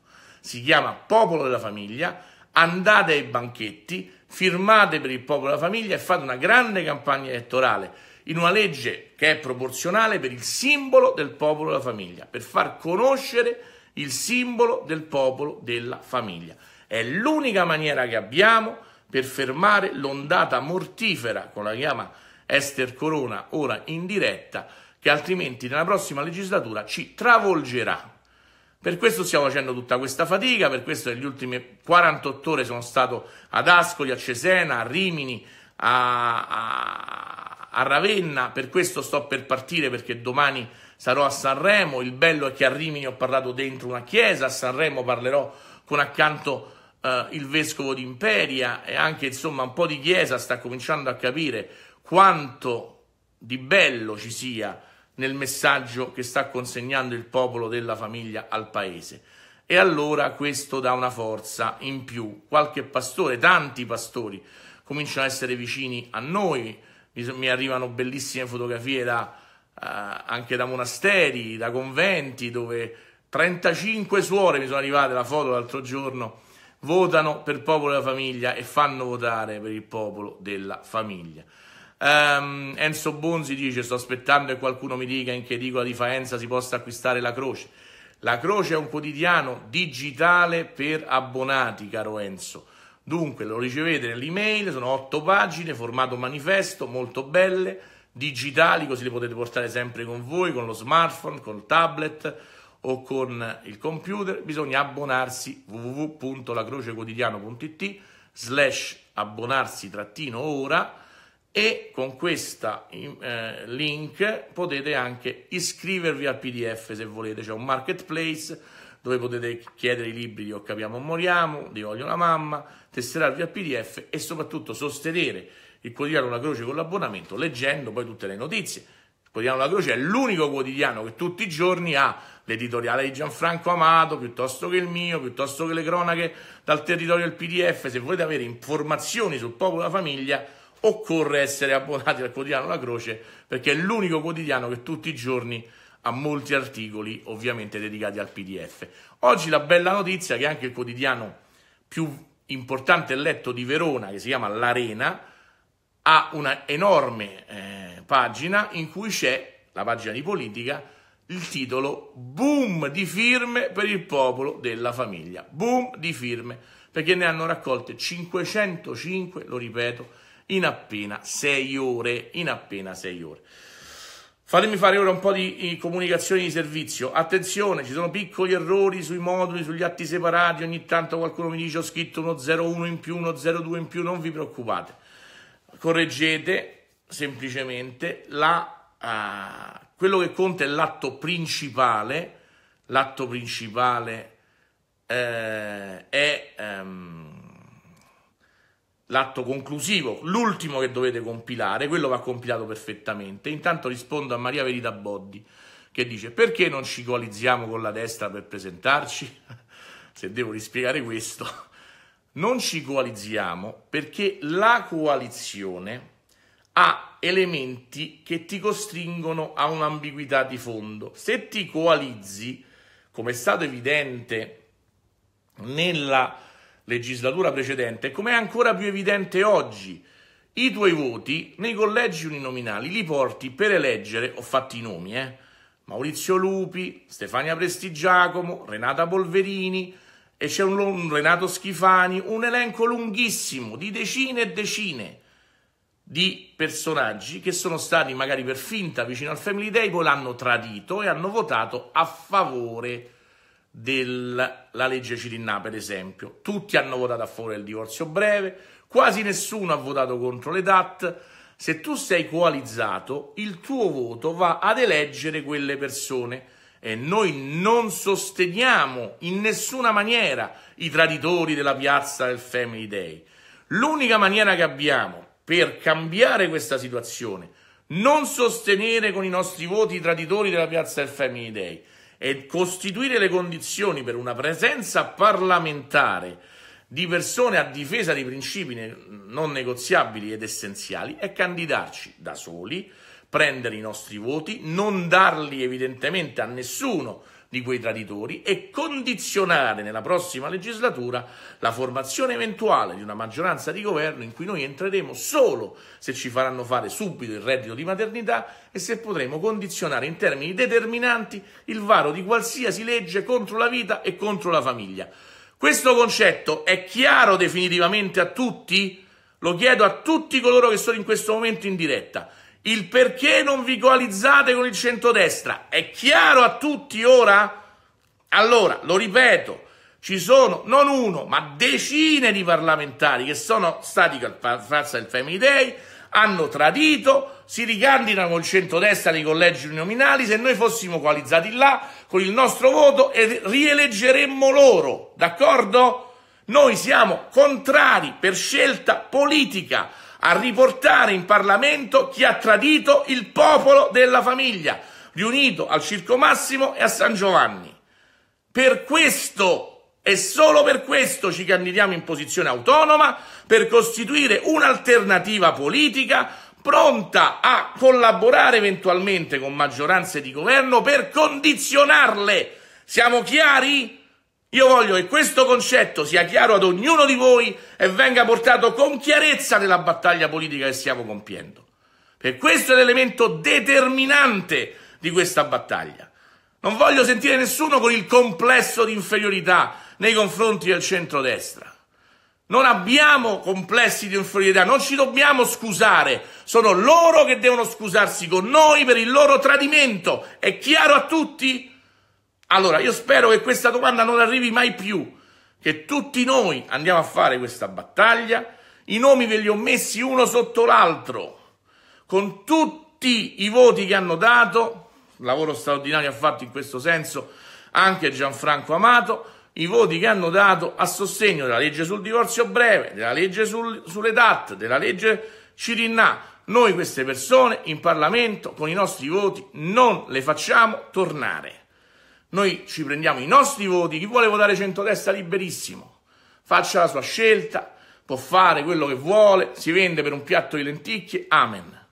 Si chiama popolo della famiglia, andate ai banchetti, firmate per il popolo della famiglia e fate una grande campagna elettorale in una legge che è proporzionale per il simbolo del popolo della famiglia, per far conoscere il simbolo del popolo della famiglia. È l'unica maniera che abbiamo per fermare l'ondata mortifera con la chiama Ester Corona ora in diretta che altrimenti nella prossima legislatura ci travolgerà. Per questo stiamo facendo tutta questa fatica, per questo negli ultimi 48 ore sono stato ad Ascoli, a Cesena, a Rimini, a, a a Ravenna, per questo sto per partire perché domani sarò a Sanremo, il bello è che a Rimini ho parlato dentro una chiesa, a Sanremo parlerò con accanto eh, il vescovo di Imperia e anche insomma un po' di chiesa sta cominciando a capire quanto di bello ci sia nel messaggio che sta consegnando il popolo della famiglia al paese. E allora questo dà una forza in più. Qualche pastore, tanti pastori, cominciano a essere vicini a noi, mi, mi arrivano bellissime fotografie da, uh, anche da monasteri, da conventi, dove 35 suore, mi sono arrivate la foto l'altro giorno, votano per il popolo della famiglia e fanno votare per il popolo della famiglia. Um, Enzo Bonzi dice: Sto aspettando che qualcuno mi dica in che edicola di Faenza si possa acquistare la croce. La croce è un quotidiano digitale per abbonati, caro Enzo. Dunque lo ricevete nell'email, sono otto pagine, formato manifesto, molto belle, digitali, così le potete portare sempre con voi, con lo smartphone, col tablet o con il computer. Bisogna abbonarsi www.lacrocequotidiano.it slash abbonarsi trattino ora e con questo eh, link potete anche iscrivervi al PDF se volete, c'è un marketplace dove potete chiedere i libri di O capiamo o moriamo, di Voglio la mamma tesserarvi al PDF e soprattutto sostenere il quotidiano La Croce con l'abbonamento leggendo poi tutte le notizie. Il quotidiano La Croce è l'unico quotidiano che tutti i giorni ha l'editoriale di Gianfranco Amato, piuttosto che il mio, piuttosto che le cronache dal territorio del PDF. Se volete avere informazioni sul popolo e la famiglia, occorre essere abbonati al quotidiano La Croce perché è l'unico quotidiano che tutti i giorni ha molti articoli ovviamente dedicati al PDF. Oggi la bella notizia è che anche il quotidiano più importante letto di Verona che si chiama L'Arena, ha una enorme eh, pagina in cui c'è, la pagina di politica, il titolo Boom di firme per il popolo della famiglia. Boom di firme, perché ne hanno raccolte 505, lo ripeto, in appena sei ore, in appena 6 ore. Fatemi fare ora un po' di comunicazioni di servizio. Attenzione, ci sono piccoli errori sui moduli, sugli atti separati. Ogni tanto qualcuno mi dice ho scritto uno 01 in più, uno 02 in più. Non vi preoccupate. Correggete semplicemente la, uh, quello che conta è l'atto principale. L'atto principale eh, è. Um, l'atto conclusivo, l'ultimo che dovete compilare, quello va compilato perfettamente. Intanto rispondo a Maria Verita Boddi che dice perché non ci coalizziamo con la destra per presentarci? <laughs> Se devo rispiegare questo, <laughs> non ci coalizziamo perché la coalizione ha elementi che ti costringono a un'ambiguità di fondo. Se ti coalizzi, come è stato evidente nella legislatura precedente, come è ancora più evidente oggi. I tuoi voti nei collegi uninominali li porti per eleggere, ho fatti i nomi, eh? Maurizio Lupi, Stefania Prestigiacomo, Renata Polverini e c'è un, un Renato Schifani, un elenco lunghissimo di decine e decine di personaggi che sono stati magari per finta vicino al Family Day, poi l'hanno tradito e hanno votato a favore della legge Cirinna, per esempio. Tutti hanno votato a favore del divorzio breve, quasi nessuno ha votato contro le DAT. Se tu sei coalizzato, il tuo voto va ad eleggere quelle persone e noi non sosteniamo in nessuna maniera i traditori della piazza del Family Day. L'unica maniera che abbiamo per cambiare questa situazione, non sostenere con i nostri voti i traditori della piazza del Family Day, e costituire le condizioni per una presenza parlamentare di persone a difesa di principi non negoziabili ed essenziali è candidarci da soli, prendere i nostri voti, non darli evidentemente a nessuno di quei traditori e condizionare nella prossima legislatura la formazione eventuale di una maggioranza di governo in cui noi entreremo solo se ci faranno fare subito il reddito di maternità e se potremo condizionare in termini determinanti il varo di qualsiasi legge contro la vita e contro la famiglia. Questo concetto è chiaro definitivamente a tutti? Lo chiedo a tutti coloro che sono in questo momento in diretta il perché non vi coalizzate con il centrodestra. È chiaro a tutti ora? Allora, lo ripeto, ci sono non uno, ma decine di parlamentari che sono stati con Frazza del Family Day, hanno tradito, si ricandidano col centrodestra nei collegi uninominali, se noi fossimo coalizzati là con il nostro voto e rieleggeremmo loro, d'accordo? Noi siamo contrari per scelta politica a riportare in Parlamento chi ha tradito il popolo della famiglia, riunito al Circo Massimo e a San Giovanni. Per questo e solo per questo ci candidiamo in posizione autonoma, per costituire un'alternativa politica pronta a collaborare eventualmente con maggioranze di governo per condizionarle. Siamo chiari? Io voglio che questo concetto sia chiaro ad ognuno di voi e venga portato con chiarezza nella battaglia politica che stiamo compiendo. Per questo è l'elemento determinante di questa battaglia. Non voglio sentire nessuno con il complesso di inferiorità nei confronti del centrodestra. Non abbiamo complessi di inferiorità, non ci dobbiamo scusare. Sono loro che devono scusarsi con noi per il loro tradimento. È chiaro a tutti? Allora, io spero che questa domanda non arrivi mai più, che tutti noi andiamo a fare questa battaglia. I nomi ve li ho messi uno sotto l'altro, con tutti i voti che hanno dato, lavoro straordinario ha fatto in questo senso anche Gianfranco Amato, i voti che hanno dato a sostegno della legge sul divorzio breve, della legge sul, sulle DAT, della legge Cirinà. Noi queste persone in Parlamento con i nostri voti non le facciamo tornare. Noi ci prendiamo i nostri voti, chi vuole votare centrodestra liberissimo, faccia la sua scelta, può fare quello che vuole, si vende per un piatto di lenticchie, amen.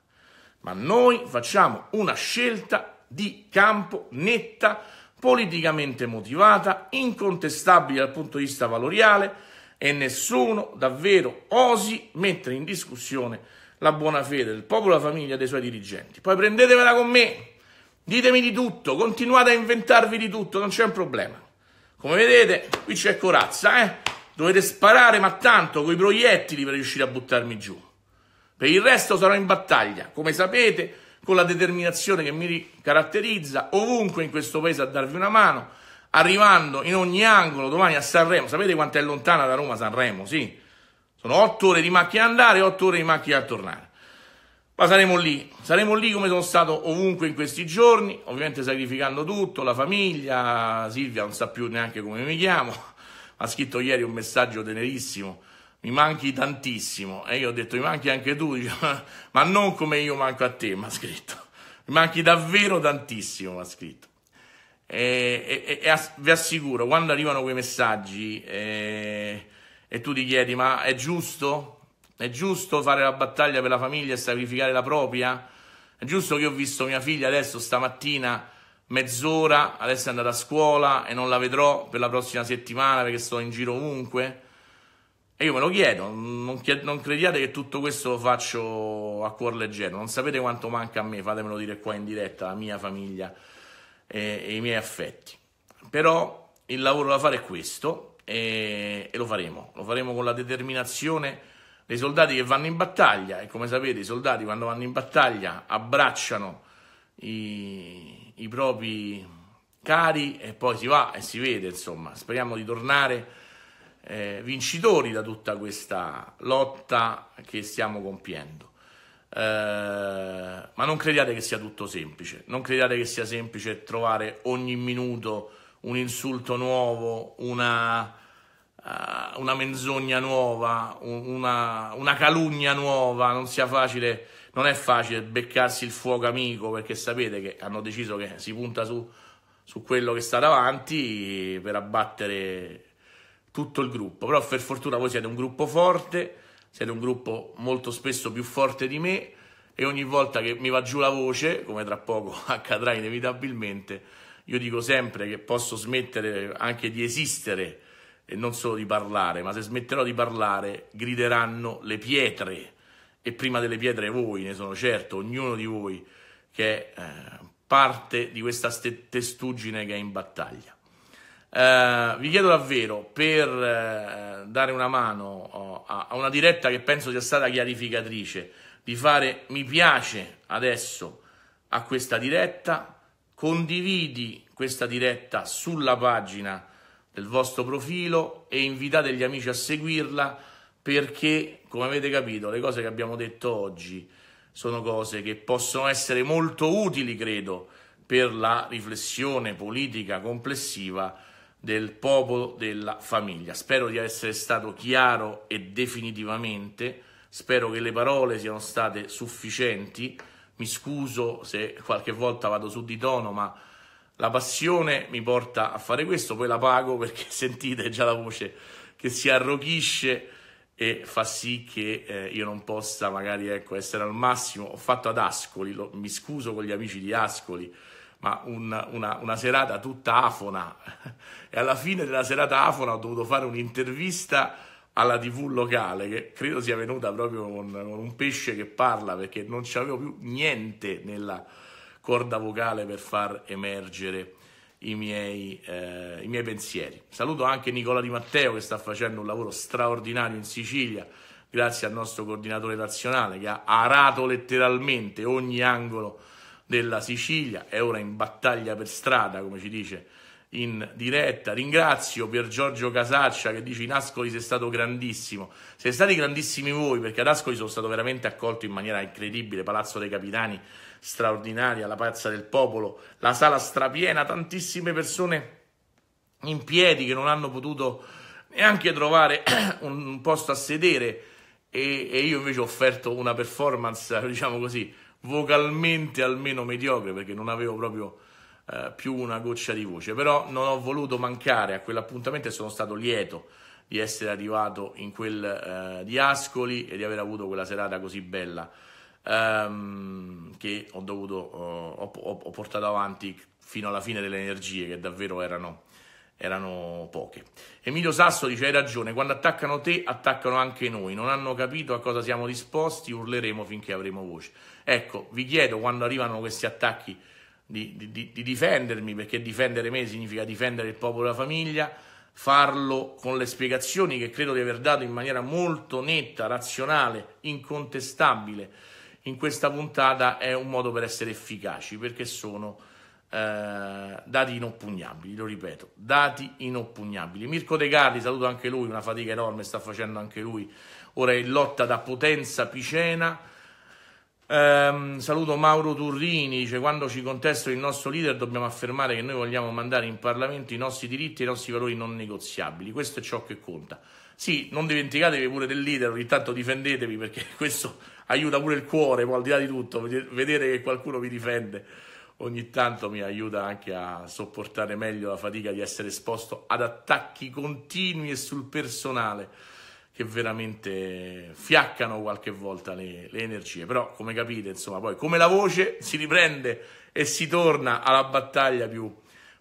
Ma noi facciamo una scelta di campo netta, politicamente motivata, incontestabile dal punto di vista valoriale e nessuno davvero osi mettere in discussione la buona fede del popolo e la famiglia dei suoi dirigenti. Poi prendetemela con me. Ditemi di tutto, continuate a inventarvi di tutto, non c'è un problema. Come vedete, qui c'è corazza, eh? Dovete sparare, ma tanto, con i proiettili per riuscire a buttarmi giù. Per il resto sarò in battaglia, come sapete, con la determinazione che mi caratterizza, ovunque in questo paese a darvi una mano, arrivando in ogni angolo domani a Sanremo. Sapete quanto è lontana da Roma Sanremo? Sì. Sono otto ore di macchina andare e otto ore di macchina a tornare. Ma saremo lì, saremo lì come sono stato ovunque in questi giorni, ovviamente sacrificando tutto, la famiglia, Silvia non sa più neanche come mi chiamo, <laughs> ha scritto ieri un messaggio tenerissimo, mi manchi tantissimo, e io ho detto mi manchi anche tu, <laughs> ma non come io manco a te, mi ha scritto, mi manchi davvero tantissimo, mi ha scritto. E, e, e, vi assicuro, quando arrivano quei messaggi eh, e tu ti chiedi ma è giusto? È giusto fare la battaglia per la famiglia e sacrificare la propria? È giusto che io ho visto mia figlia adesso stamattina mezz'ora, adesso è andata a scuola e non la vedrò per la prossima settimana perché sto in giro ovunque? E io me lo chiedo, non, chied- non crediate che tutto questo lo faccio a cuor leggero, non sapete quanto manca a me, fatemelo dire qua in diretta, la mia famiglia e, e i miei affetti. Però il lavoro da fare è questo e, e lo faremo, lo faremo con la determinazione dei soldati che vanno in battaglia e come sapete i soldati quando vanno in battaglia abbracciano i, i propri cari e poi si va e si vede insomma speriamo di tornare eh, vincitori da tutta questa lotta che stiamo compiendo eh, ma non crediate che sia tutto semplice non crediate che sia semplice trovare ogni minuto un insulto nuovo una uh, una menzogna nuova, una, una calunnia nuova, non sia facile, non è facile beccarsi il fuoco amico perché sapete che hanno deciso che si punta su, su quello che sta davanti per abbattere tutto il gruppo. Però per fortuna voi siete un gruppo forte, siete un gruppo molto spesso più forte di me e ogni volta che mi va giù la voce, come tra poco <laughs> accadrà inevitabilmente, io dico sempre che posso smettere anche di esistere e non solo di parlare, ma se smetterò di parlare grideranno le pietre e prima delle pietre voi, ne sono certo, ognuno di voi che è eh, parte di questa testuggine che è in battaglia. Eh, vi chiedo davvero per eh, dare una mano oh, a, a una diretta che penso sia stata chiarificatrice di fare mi piace adesso a questa diretta, condividi questa diretta sulla pagina del vostro profilo e invitate gli amici a seguirla perché, come avete capito, le cose che abbiamo detto oggi sono cose che possono essere molto utili, credo, per la riflessione politica complessiva del popolo della famiglia. Spero di essere stato chiaro e definitivamente, spero che le parole siano state sufficienti. Mi scuso se qualche volta vado su di tono, ma la passione mi porta a fare questo, poi la pago perché <laughs> sentite già la voce che si arrochisce e fa sì che eh, io non possa magari ecco, essere al massimo. Ho fatto ad Ascoli, lo, mi scuso con gli amici di Ascoli, ma un, una, una, serata tutta afona <laughs> e alla fine della serata afona ho dovuto fare un'intervista alla tv locale che credo sia venuta proprio con, con un pesce che parla perché non c'avevo più niente nella corda vocale per far emergere i miei, eh, i miei pensieri. Saluto anche Nicola Di Matteo che sta facendo un lavoro straordinario in Sicilia, grazie al nostro coordinatore nazionale che ha arato letteralmente ogni angolo della Sicilia, è ora in battaglia per strada, come ci dice in diretta. Ringrazio Pier Giorgio Casaccia che dice in Ascoli sei stato grandissimo. Siete stati grandissimi voi perché ad Ascoli sono stato veramente accolto in maniera incredibile, Palazzo dei Capitani straordinaria, la piazza del popolo, la sala strapiena, tantissime persone in piedi che non hanno potuto neanche trovare <clears throat> un posto a sedere e, e io invece ho offerto una performance, <laughs> diciamo così, vocalmente almeno mediocre perché non avevo proprio eh, più una goccia di voce, però non ho voluto mancare a quell'appuntamento e sono stato lieto di essere arrivato in quel eh, di Ascoli e di aver avuto quella serata così bella ehm, che ho, dovuto, eh, ho, ho, ho, portato avanti fino alla fine delle energie che davvero erano, erano poche. Emilio Sasso dice hai ragione, quando attaccano te attaccano anche noi, non hanno capito a cosa siamo disposti, urleremo finché avremo voce. Ecco, vi chiedo quando arrivano questi attacchi di, di, di, di difendermi, perché difendere me significa difendere il popolo e la famiglia, farlo con le spiegazioni che credo di aver dato in maniera molto netta, razionale, incontestabile in questa puntata è un modo per essere efficaci perché sono eh, dati inoppugnabili, lo ripeto, dati inoppugnabili. Mirko De Gardi, saluto anche lui, una fatica enorme sta facendo anche lui, ora è in lotta da Potenza Picena. Eh, saluto Mauro Turrini, dice quando ci contestano il nostro leader dobbiamo affermare che noi vogliamo mandare in Parlamento i nostri diritti e i nostri valori non negoziabili, questo è ciò che conta. Sì, non dimenticatevi pure del leader, ogni tanto difendetevi perché <laughs> questo aiuta pure il cuore, poi al di là di tutto, vedere che qualcuno vi difende ogni tanto mi aiuta anche a sopportare meglio la fatica di essere esposto ad attacchi continui e sul personale che veramente fiaccano qualche volta le, le energie. Però, come capite, insomma, poi come la voce si riprende e si torna alla battaglia più,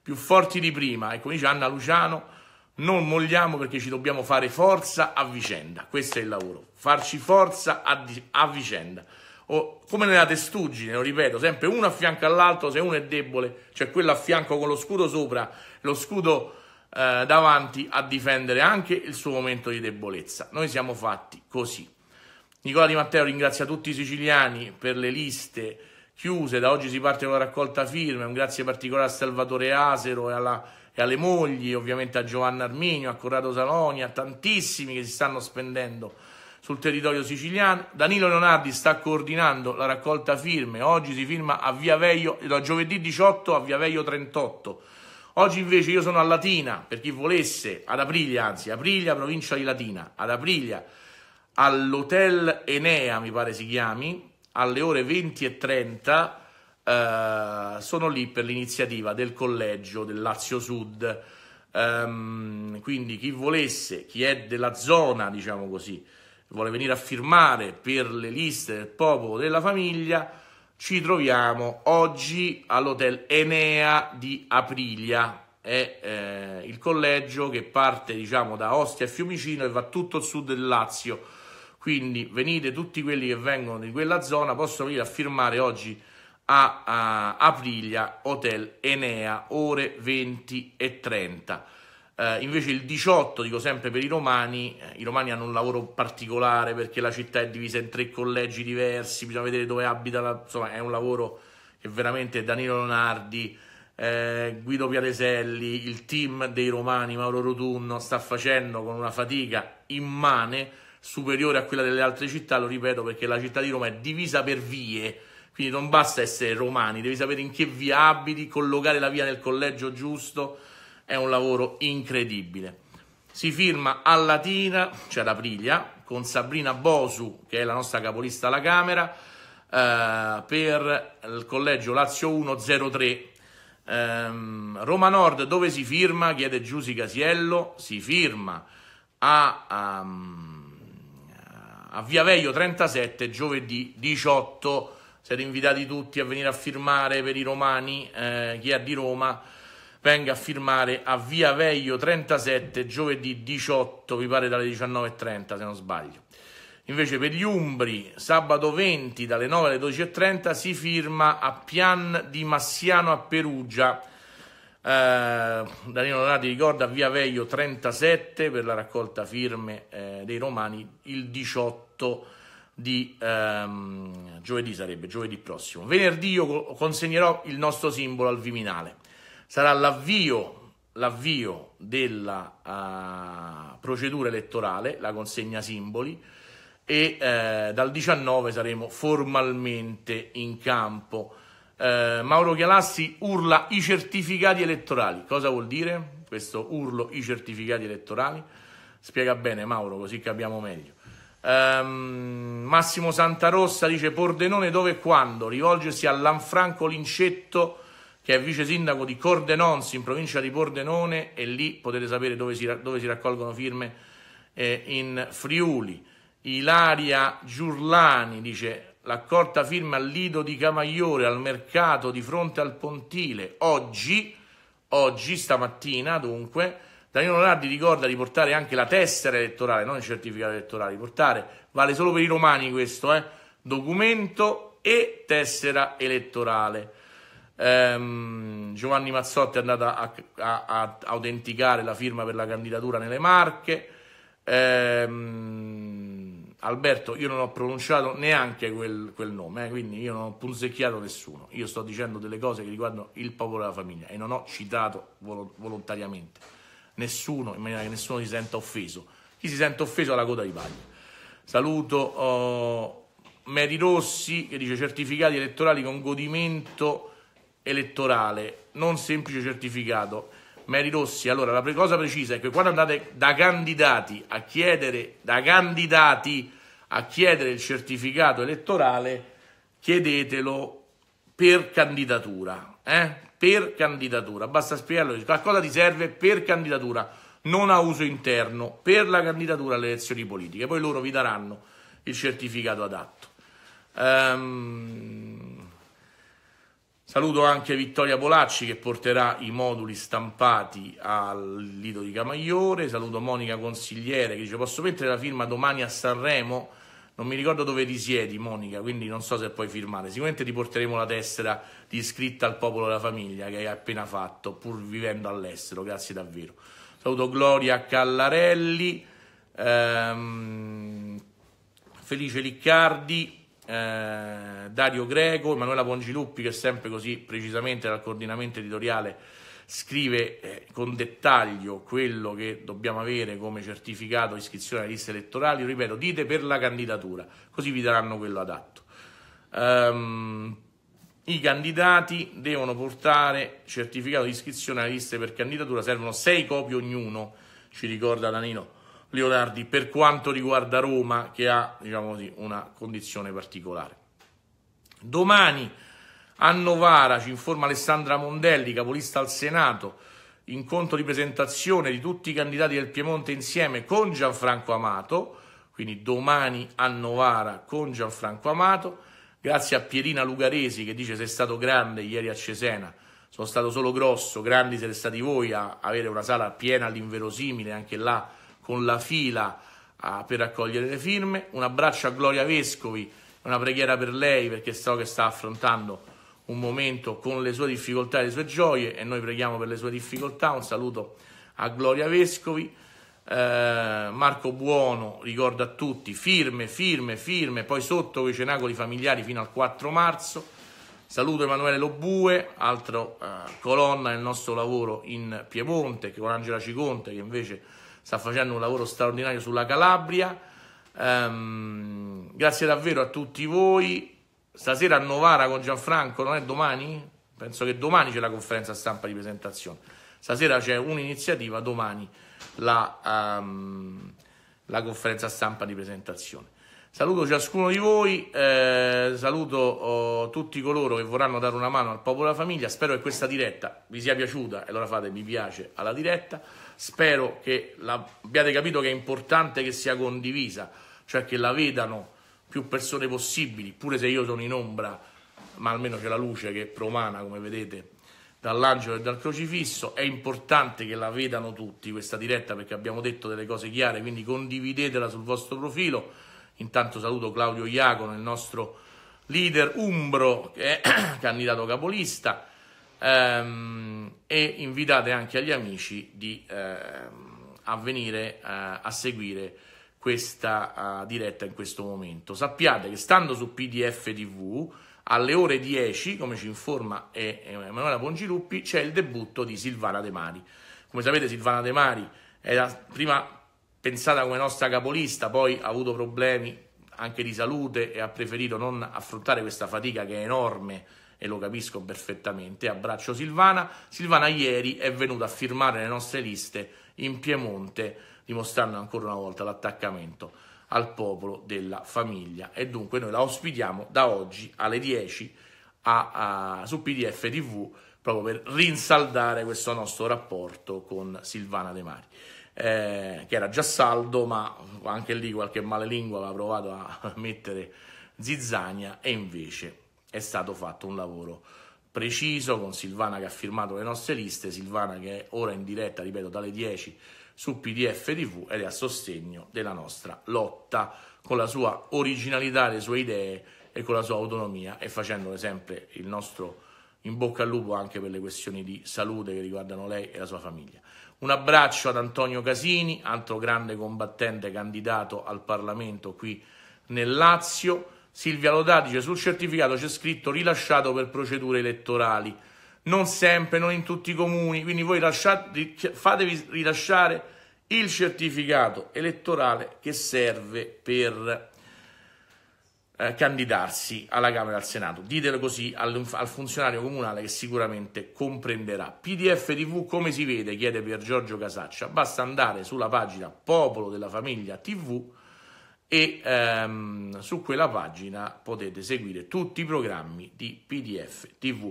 più forti di prima. E come dice Anna Luciano, non molliamo perché ci dobbiamo fare forza a vicenda. Questo è il lavoro farci forza a, a vicenda. O, come nella testuggine, lo ripeto, sempre uno a fianco all'altro, se uno è debole, cioè quello a fianco con lo scudo sopra, lo scudo eh, davanti a difendere anche il suo momento di debolezza. Noi siamo fatti così. Nicola Di Matteo ringrazia tutti i siciliani per le liste chiuse, da oggi si parte con la raccolta firme, un grazie particolare a Salvatore Asero e alla e alle mogli, ovviamente a Giovanna Arminio, a Corrado Saloni, a tantissimi che si stanno spendendo sul territorio siciliano. Danilo Leonardi sta coordinando la raccolta firme, oggi si firma a Via Veio, da giovedì 18 a Via Veio 38. Oggi invece io sono a Latina, per chi volesse, ad Aprilia, anzi, Aprilia, provincia di Latina, ad Aprilia, all'Hotel Enea, mi pare si chiami, alle ore 20 e 30 eh, sono lì per l'iniziativa del collegio del Lazio Sud. Um, quindi chi volesse, chi è della zona, diciamo così, vuole venire a firmare per le liste del popolo della famiglia, ci troviamo oggi all'hotel Enea di Aprilia, è eh, il collegio che parte diciamo da Ostia a Fiumicino e va tutto il sud del Lazio, quindi venite tutti quelli che vengono di quella zona, possono venire a firmare oggi a, a Aprilia Hotel Enea, ore 20 e 30. Uh, invece il 18, dico sempre per i romani, eh, i romani hanno un lavoro particolare perché la città è divisa in tre collegi diversi, bisogna vedere dove abita, la, insomma è un lavoro che veramente Danilo Leonardi, eh, Guido Piareselli, il team dei romani, Mauro Rotunno, sta facendo con una fatica immane, superiore a quella delle altre città, lo ripeto perché la città di Roma è divisa per vie, quindi non basta essere romani, devi sapere in che via abiti, collocare la via nel collegio giusto, è un lavoro incredibile. Si firma a Latina, cioè ad Aprilia, con Sabrina Bosu, che è la nostra capolista alla Camera, eh, per il collegio Lazio 103. Eh, Roma Nord dove si firma? Chiede Giussi Casiello, si firma a, a, ehm, a Via Veio 37 giovedì 18. Siete invitati tutti a venire a firmare per i romani, eh, chi è di Roma venga a firmare a Via Veio 37 giovedì 18, vi pare dalle 19.30 se non sbaglio. Invece per gli Umbri, sabato 20 dalle 9 alle 12.30 si firma a Pian di Massiano a Perugia. Eh, Danilo Donati ricorda Via Veio 37 per la raccolta firme eh, dei Romani il 18 di ehm, giovedì sarebbe giovedì prossimo. Venerdì io consegnerò il nostro simbolo al Viminale sarà l'avvio, l'avvio della uh, procedura elettorale, la consegna simboli, e eh, dal 19 saremo formalmente in campo. Eh, Mauro Chialassi urla i certificati elettorali. Cosa vuol dire questo urlo i certificati elettorali? Spiega bene Mauro, così capiamo meglio. Um, Massimo Santarossa dice Pordenone dove e quando rivolgersi a Lanfranco Lincetto che è vice sindaco di Cordenonsi in provincia di Pordenone e lì potete sapere dove si, dove si raccolgono firme eh, in Friuli. Ilaria Giurlani dice l'accorta firma al Lido di Camaiore, al mercato di fronte al Pontile. Oggi, oggi stamattina dunque, Danilo Nardi ricorda di portare anche la tessera elettorale, non il certificato elettorale, portare, vale solo per i romani questo, eh, documento e tessera elettorale. Ehm, Giovanni Mazzotti è andato a, a, a, autenticare la firma per la candidatura nelle Marche. Ehm, Alberto, io non ho pronunciato neanche quel, quel nome, eh, quindi io non ho punzecchiato nessuno. Io sto dicendo delle cose che riguardano il popolo e la famiglia e non ho citato vol- volontariamente nessuno, in maniera che nessuno si senta offeso. Chi si sente offeso ha la coda di paglia. Saluto oh, Mary Rossi che dice certificati elettorali con godimento elettorale non semplice certificato. Mary Rossi, allora la cosa precisa è che quando andate da candidati a chiedere, da candidati a chiedere il certificato elettorale, chiedetelo per candidatura, eh? per candidatura, basta spiegarlo, a cosa ti serve per candidatura, non a uso interno, per la candidatura alle elezioni politiche, poi loro vi daranno il certificato adatto. Ehm... Saluto anche Vittoria Polacci che porterà i moduli stampati al Lido di Camaiore. Saluto Monica Consigliere che dice posso mettere la firma domani a Sanremo? Non mi ricordo dove risiedi Monica, quindi non so se puoi firmare. Sicuramente ti porteremo la tessera di iscritta al popolo della famiglia che hai appena fatto pur vivendo all'estero, grazie davvero. Saluto Gloria Callarelli, ehm, Felice Riccardi, eh, Dario Greco, Emanuela Pongiluppi che sempre così precisamente dal coordinamento editoriale scrive eh, con dettaglio quello che dobbiamo avere come certificato di iscrizione alle liste elettorali, ripeto, dite per la candidatura, così vi daranno quello adatto. Um, i candidati devono portare certificato di iscrizione alle liste per candidatura, servono sei copie ognuno, ci ricorda Danino. Leonardi per quanto riguarda Roma che ha diciamo così, una condizione particolare. Domani a Novara ci informa Alessandra Mondelli, capolista al Senato, incontro di presentazione di tutti i candidati del Piemonte insieme con Gianfranco Amato, quindi domani a Novara con Gianfranco Amato, grazie a Pierina Lugaresi che dice sei stato grande ieri a Cesena, sono stato solo grosso, grandi siete stati voi a avere una sala piena all'inverosimile, anche là con la fila uh, per raccogliere le firme. Un abbraccio a Gloria Vescovi, una preghiera per lei perché so che sta affrontando un momento con le sue difficoltà e le sue gioie e noi preghiamo per le sue difficoltà. Un saluto a Gloria Vescovi. Eh, Marco Buono ricorda a tutti firme, firme, firme, poi sotto i cenacoli familiari fino al 4 marzo. Saluto Emanuele Lobue, altro eh, colonna del nostro lavoro in Piemonte, che con Angela Ciconte che invece sta facendo un lavoro straordinario sulla Calabria. Um, grazie davvero a tutti voi. Stasera a Novara con Gianfranco, non è domani? Penso che domani c'è la conferenza stampa di presentazione. Stasera c'è un'iniziativa, domani la, um, la conferenza stampa di presentazione. Saluto ciascuno di voi, eh, saluto oh, tutti coloro che vorranno dare una mano al popolo e alla famiglia. Spero che questa diretta vi sia piaciuta e allora fate mi piace alla diretta spero che abbiate capito che è importante che sia condivisa, cioè che la vedano più persone possibili, pure se io sono in ombra, ma almeno c'è la luce che promana, come vedete, dall'angelo e dal crocifisso. È importante che la vedano tutti questa diretta perché abbiamo detto delle cose chiare, quindi condividetela sul vostro profilo. Intanto saluto Claudio Iacono, il nostro leader umbro, che è <clears throat> candidato capolista ehm, e invitate anche agli amici di, ehm, a venire eh, a seguire questa uh, diretta in questo momento. Sappiate che stando su PDF TV alle ore 10, come ci informa Emanuela Pongiruppi, c'è il debutto di Silvana De Mari. Come sapete Silvana De Mari era prima pensata come nostra capolista, poi ha avuto problemi anche di salute e ha preferito non affrontare questa fatica che è enorme e lo capisco perfettamente. Abbraccio Silvana. Silvana ieri è venuta a firmare le nostre liste in Piemonte, dimostrando ancora una volta l'attaccamento al popolo della famiglia. E dunque noi la ospitiamo da oggi alle 10 a, a, su PDF TV proprio per rinsaldare questo nostro rapporto con Silvana De Mari. Eh, che era già saldo, ma anche lì qualche male lingua aveva provato a mettere zizzania e invece è stato fatto un lavoro preciso con Silvana che ha firmato le nostre liste, Silvana che è ora in diretta, ripeto, dalle 10 su PDF TV ed è a sostegno della nostra lotta con la sua originalità, le sue idee e con la sua autonomia e facendole sempre il nostro in bocca al lupo anche per le questioni di salute che riguardano lei e la sua famiglia. Un abbraccio ad Antonio Casini, altro grande combattente candidato al Parlamento qui nel Lazio Silvia dice sul certificato c'è scritto rilasciato per procedure elettorali. Non sempre, non in tutti i comuni, quindi voi lasciate, cioè, fatevi rilasciare il certificato elettorale che serve per eh, candidarsi alla Camera e al Senato. Ditelo così al, al, funzionario comunale che sicuramente comprenderà. PDF TV come si vede? chiede Pier Giorgio Casaccia. Basta andare sulla pagina Popolo della Famiglia TV e ehm, su quella pagina potete seguire tutti i programmi di PDF TV.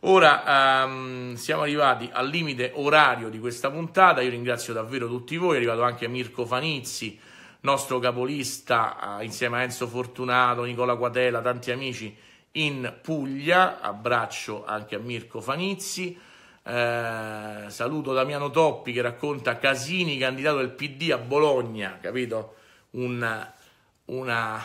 Ora ehm, siamo arrivati al limite orario di questa puntata, io ringrazio davvero tutti voi, è arrivato anche Mirko Fanizzi, nostro capolista, eh, insieme a Enzo Fortunato, Nicola Quatella, tanti amici in Puglia, abbraccio anche a Mirko Fanizzi, eh, saluto Damiano Toppi che racconta Casini, candidato del PD a Bologna, capito? un, una,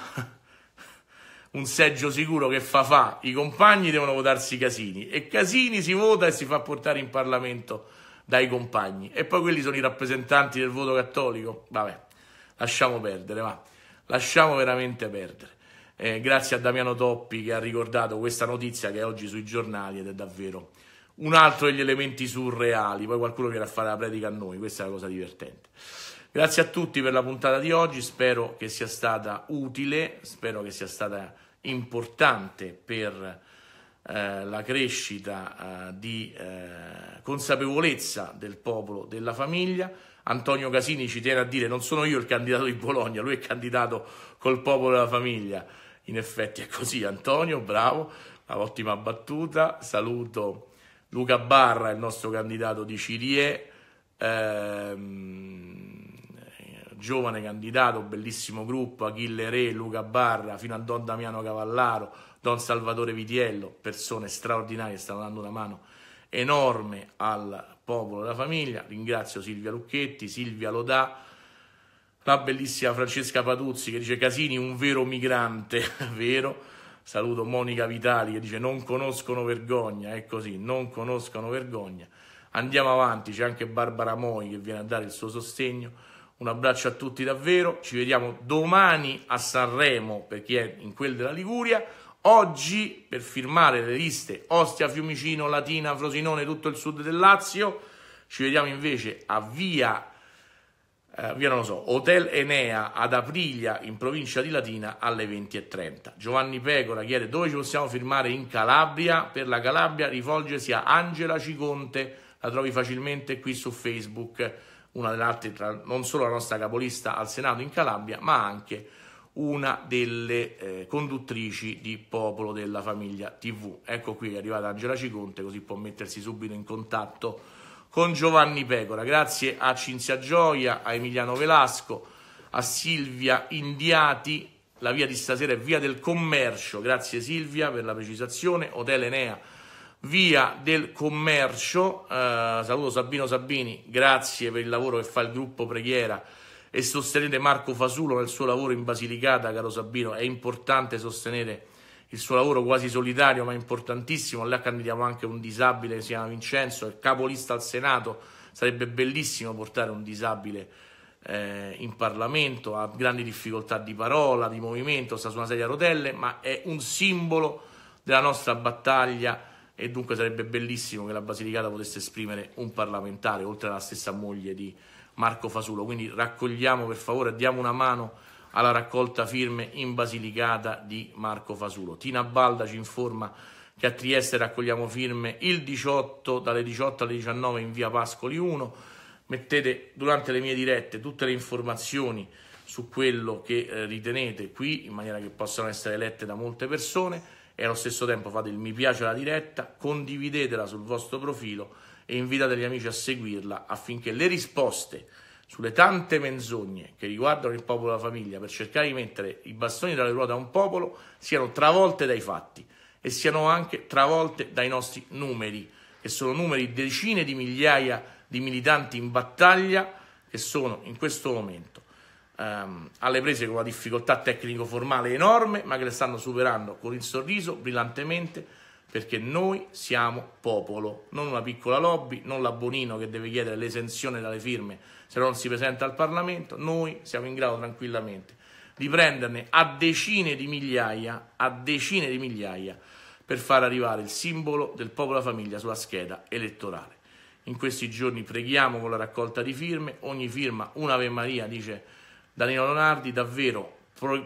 un seggio sicuro che fa fa, i compagni devono votarsi Casini e Casini si vota e si fa portare in Parlamento dai compagni e poi quelli sono i rappresentanti del voto cattolico, vabbè, lasciamo perdere, va, lasciamo veramente perdere. Eh, grazie a Damiano Toppi che ha ricordato questa notizia che è oggi sui giornali ed è davvero un altro degli elementi surreali, poi qualcuno viene a fare la predica a noi, questa è la cosa divertente. Grazie a tutti per la puntata di oggi, spero che sia stata utile, spero che sia stata importante per eh, la crescita eh, di eh, consapevolezza del popolo, della famiglia. Antonio Casini ci tiene a dire non sono io il candidato di Bologna, lui è candidato col popolo della famiglia. In effetti è così, Antonio, bravo, ottima battuta. Saluto Luca Barra, il nostro candidato di Cirie. Ehm, giovane candidato, bellissimo gruppo, Achille Re, Luca Barra, fino a Don Damiano Cavallaro, Don Salvatore Vitiello, persone straordinarie, stanno dando una mano enorme al popolo della famiglia. Ringrazio Silvia Lucchetti, Silvia Lodà, la bellissima Francesca Patuzzi che dice Casini un vero migrante, <laughs> vero? Saluto Monica Vitali che dice non conoscono vergogna, è così, non conoscono vergogna. Andiamo avanti, c'è anche Barbara Moi che viene a dare il suo sostegno. Un abbraccio a tutti davvero, ci vediamo domani a Sanremo per chi è in quel della Liguria. Oggi per firmare le liste Ostia, Fiumicino, Latina, Frosinone, tutto il sud del Lazio. Ci vediamo invece a Via, eh, via non lo so, Hotel Enea ad Aprilia in provincia di Latina alle 20.30. Giovanni Pecora chiede dove ci possiamo firmare in Calabria. Per la Calabria rivolgersi a Angela Ciconte, la trovi facilmente qui su Facebook una delle altre, tra, non solo la nostra capolista al Senato in Calabria, ma anche una delle eh, conduttrici di Popolo della Famiglia TV. Ecco qui è arrivata Angela Ciconte, così può mettersi subito in contatto con Giovanni Pecora. Grazie a Cinzia Gioia, a Emiliano Velasco, a Silvia Indiati. La via di stasera è via del commercio. Grazie Silvia per la precisazione. Hotel Enea Via del Commercio, eh, saluto Sabino Sabini, grazie per il lavoro che fa il gruppo Preghiera e sostenete Marco Fasulo nel suo lavoro in Basilicata, caro Sabino, è importante sostenere il suo lavoro quasi solitario ma importantissimo, là candidiamo anche un disabile che si chiama Vincenzo, è capolista al Senato, sarebbe bellissimo portare un disabile eh, in Parlamento, ha grandi difficoltà di parola, di movimento, sta su una sedia a rotelle, ma è un simbolo della nostra battaglia e dunque sarebbe bellissimo che la Basilicata potesse esprimere un parlamentare, oltre alla stessa moglie di Marco Fasulo. Quindi raccogliamo per favore, diamo una mano alla raccolta firme in Basilicata di Marco Fasulo. Tina Balda ci informa che a Trieste raccogliamo firme il 18 dalle 18 alle 19 in via Pascoli 1. Mettete durante le mie dirette tutte le informazioni su quello che eh, ritenete qui in maniera che possano essere lette da molte persone e allo stesso tempo fate il mi piace alla diretta, condividetela sul vostro profilo e invitate gli amici a seguirla affinché le risposte sulle tante menzogne che riguardano il popolo e la famiglia per cercare di mettere i bastoni tra le ruote a un popolo siano travolte dai fatti e siano anche travolte dai nostri numeri, che sono numeri decine di migliaia di militanti in battaglia che sono in questo momento ehm, alle prese con una difficoltà tecnico-formale enorme, ma che le stanno superando con il sorriso brillantemente perché noi siamo popolo, non una piccola lobby, non la Bonino che deve chiedere l'esenzione dalle firme se non si presenta al Parlamento, noi siamo in grado tranquillamente di prenderne a decine di migliaia, a decine di migliaia, per far arrivare il simbolo del popolo famiglia sulla scheda elettorale. In questi giorni preghiamo con la raccolta di firme, ogni firma un'Ave Maria dice Danilo Leonardi, davvero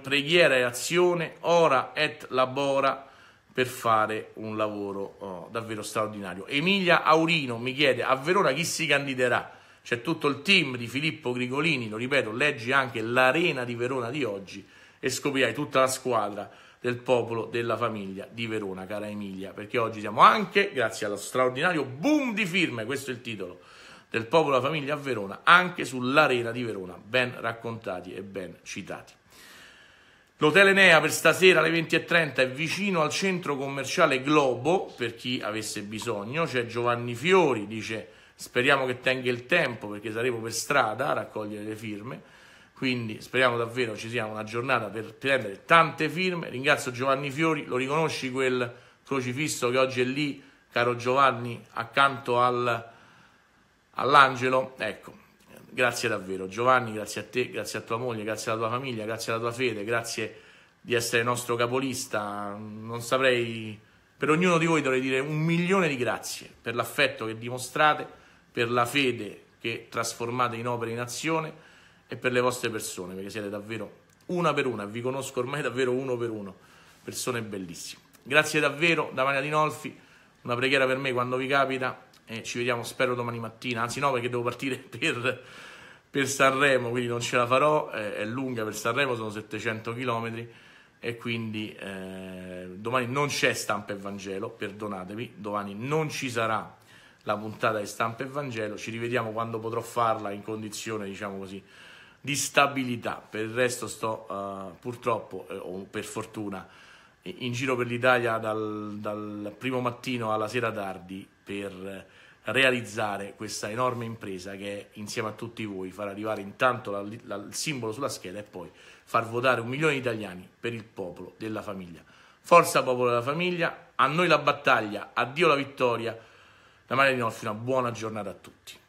preghiera e azione, ora et labora per fare un lavoro oh, davvero straordinario. Emilia Aurino mi chiede a Verona chi si candiderà. C'è tutto il team di Filippo Grigolini, lo ripeto, leggi anche l'arena di Verona di oggi e scoprirai tutta la squadra del popolo della famiglia di Verona, cara Emilia, perché oggi siamo anche, grazie allo straordinario boom di firme, questo è il titolo, del popolo della famiglia a Verona, anche sull'arena di Verona, ben raccontati e ben citati. L'hotel Enea per stasera alle 20.30 è vicino al centro commerciale Globo, per chi avesse bisogno. C'è Giovanni Fiori, dice speriamo che tenga il tempo perché saremo per strada a raccogliere le firme. Quindi speriamo davvero ci sia una giornata per prendere tante firme. Ringrazio Giovanni Fiori, lo riconosci quel crocifisso che oggi è lì, caro Giovanni, accanto al all'angelo, ecco, grazie davvero Giovanni, grazie a te, grazie a tua moglie, grazie alla tua famiglia, grazie alla tua fede, grazie di essere nostro capolista, non saprei, per ognuno di voi dovrei dire un milione di grazie per l'affetto che dimostrate, per la fede che trasformate in opere in azione e per le vostre persone, perché siete davvero una per una, vi conosco ormai davvero uno per uno, persone bellissime. Grazie davvero da Maria Dinolfi, una preghiera per me quando vi capita, e ci vediamo spero domani mattina, anzi no perché devo partire <laughs> per, per Sanremo, quindi non ce la farò, è, è lunga per Sanremo, sono 700 km e quindi eh, domani non c'è Stampa e Vangelo, perdonatemi, domani non ci sarà la puntata di Stampa e Vangelo, ci rivediamo quando potrò farla in condizione, diciamo così, di stabilità. Per il resto sto uh, purtroppo, eh, o per fortuna, in giro per l'Italia dal, dal primo mattino alla sera tardi per... Eh, realizzare questa enorme impresa che insieme a tutti voi farà arrivare intanto la, la, il simbolo sulla scheda e poi far votare un milione di italiani per il popolo della famiglia. Forza popolo della famiglia, a noi la battaglia, addio la vittoria. Da Maria Rinolfi una buona giornata a tutti.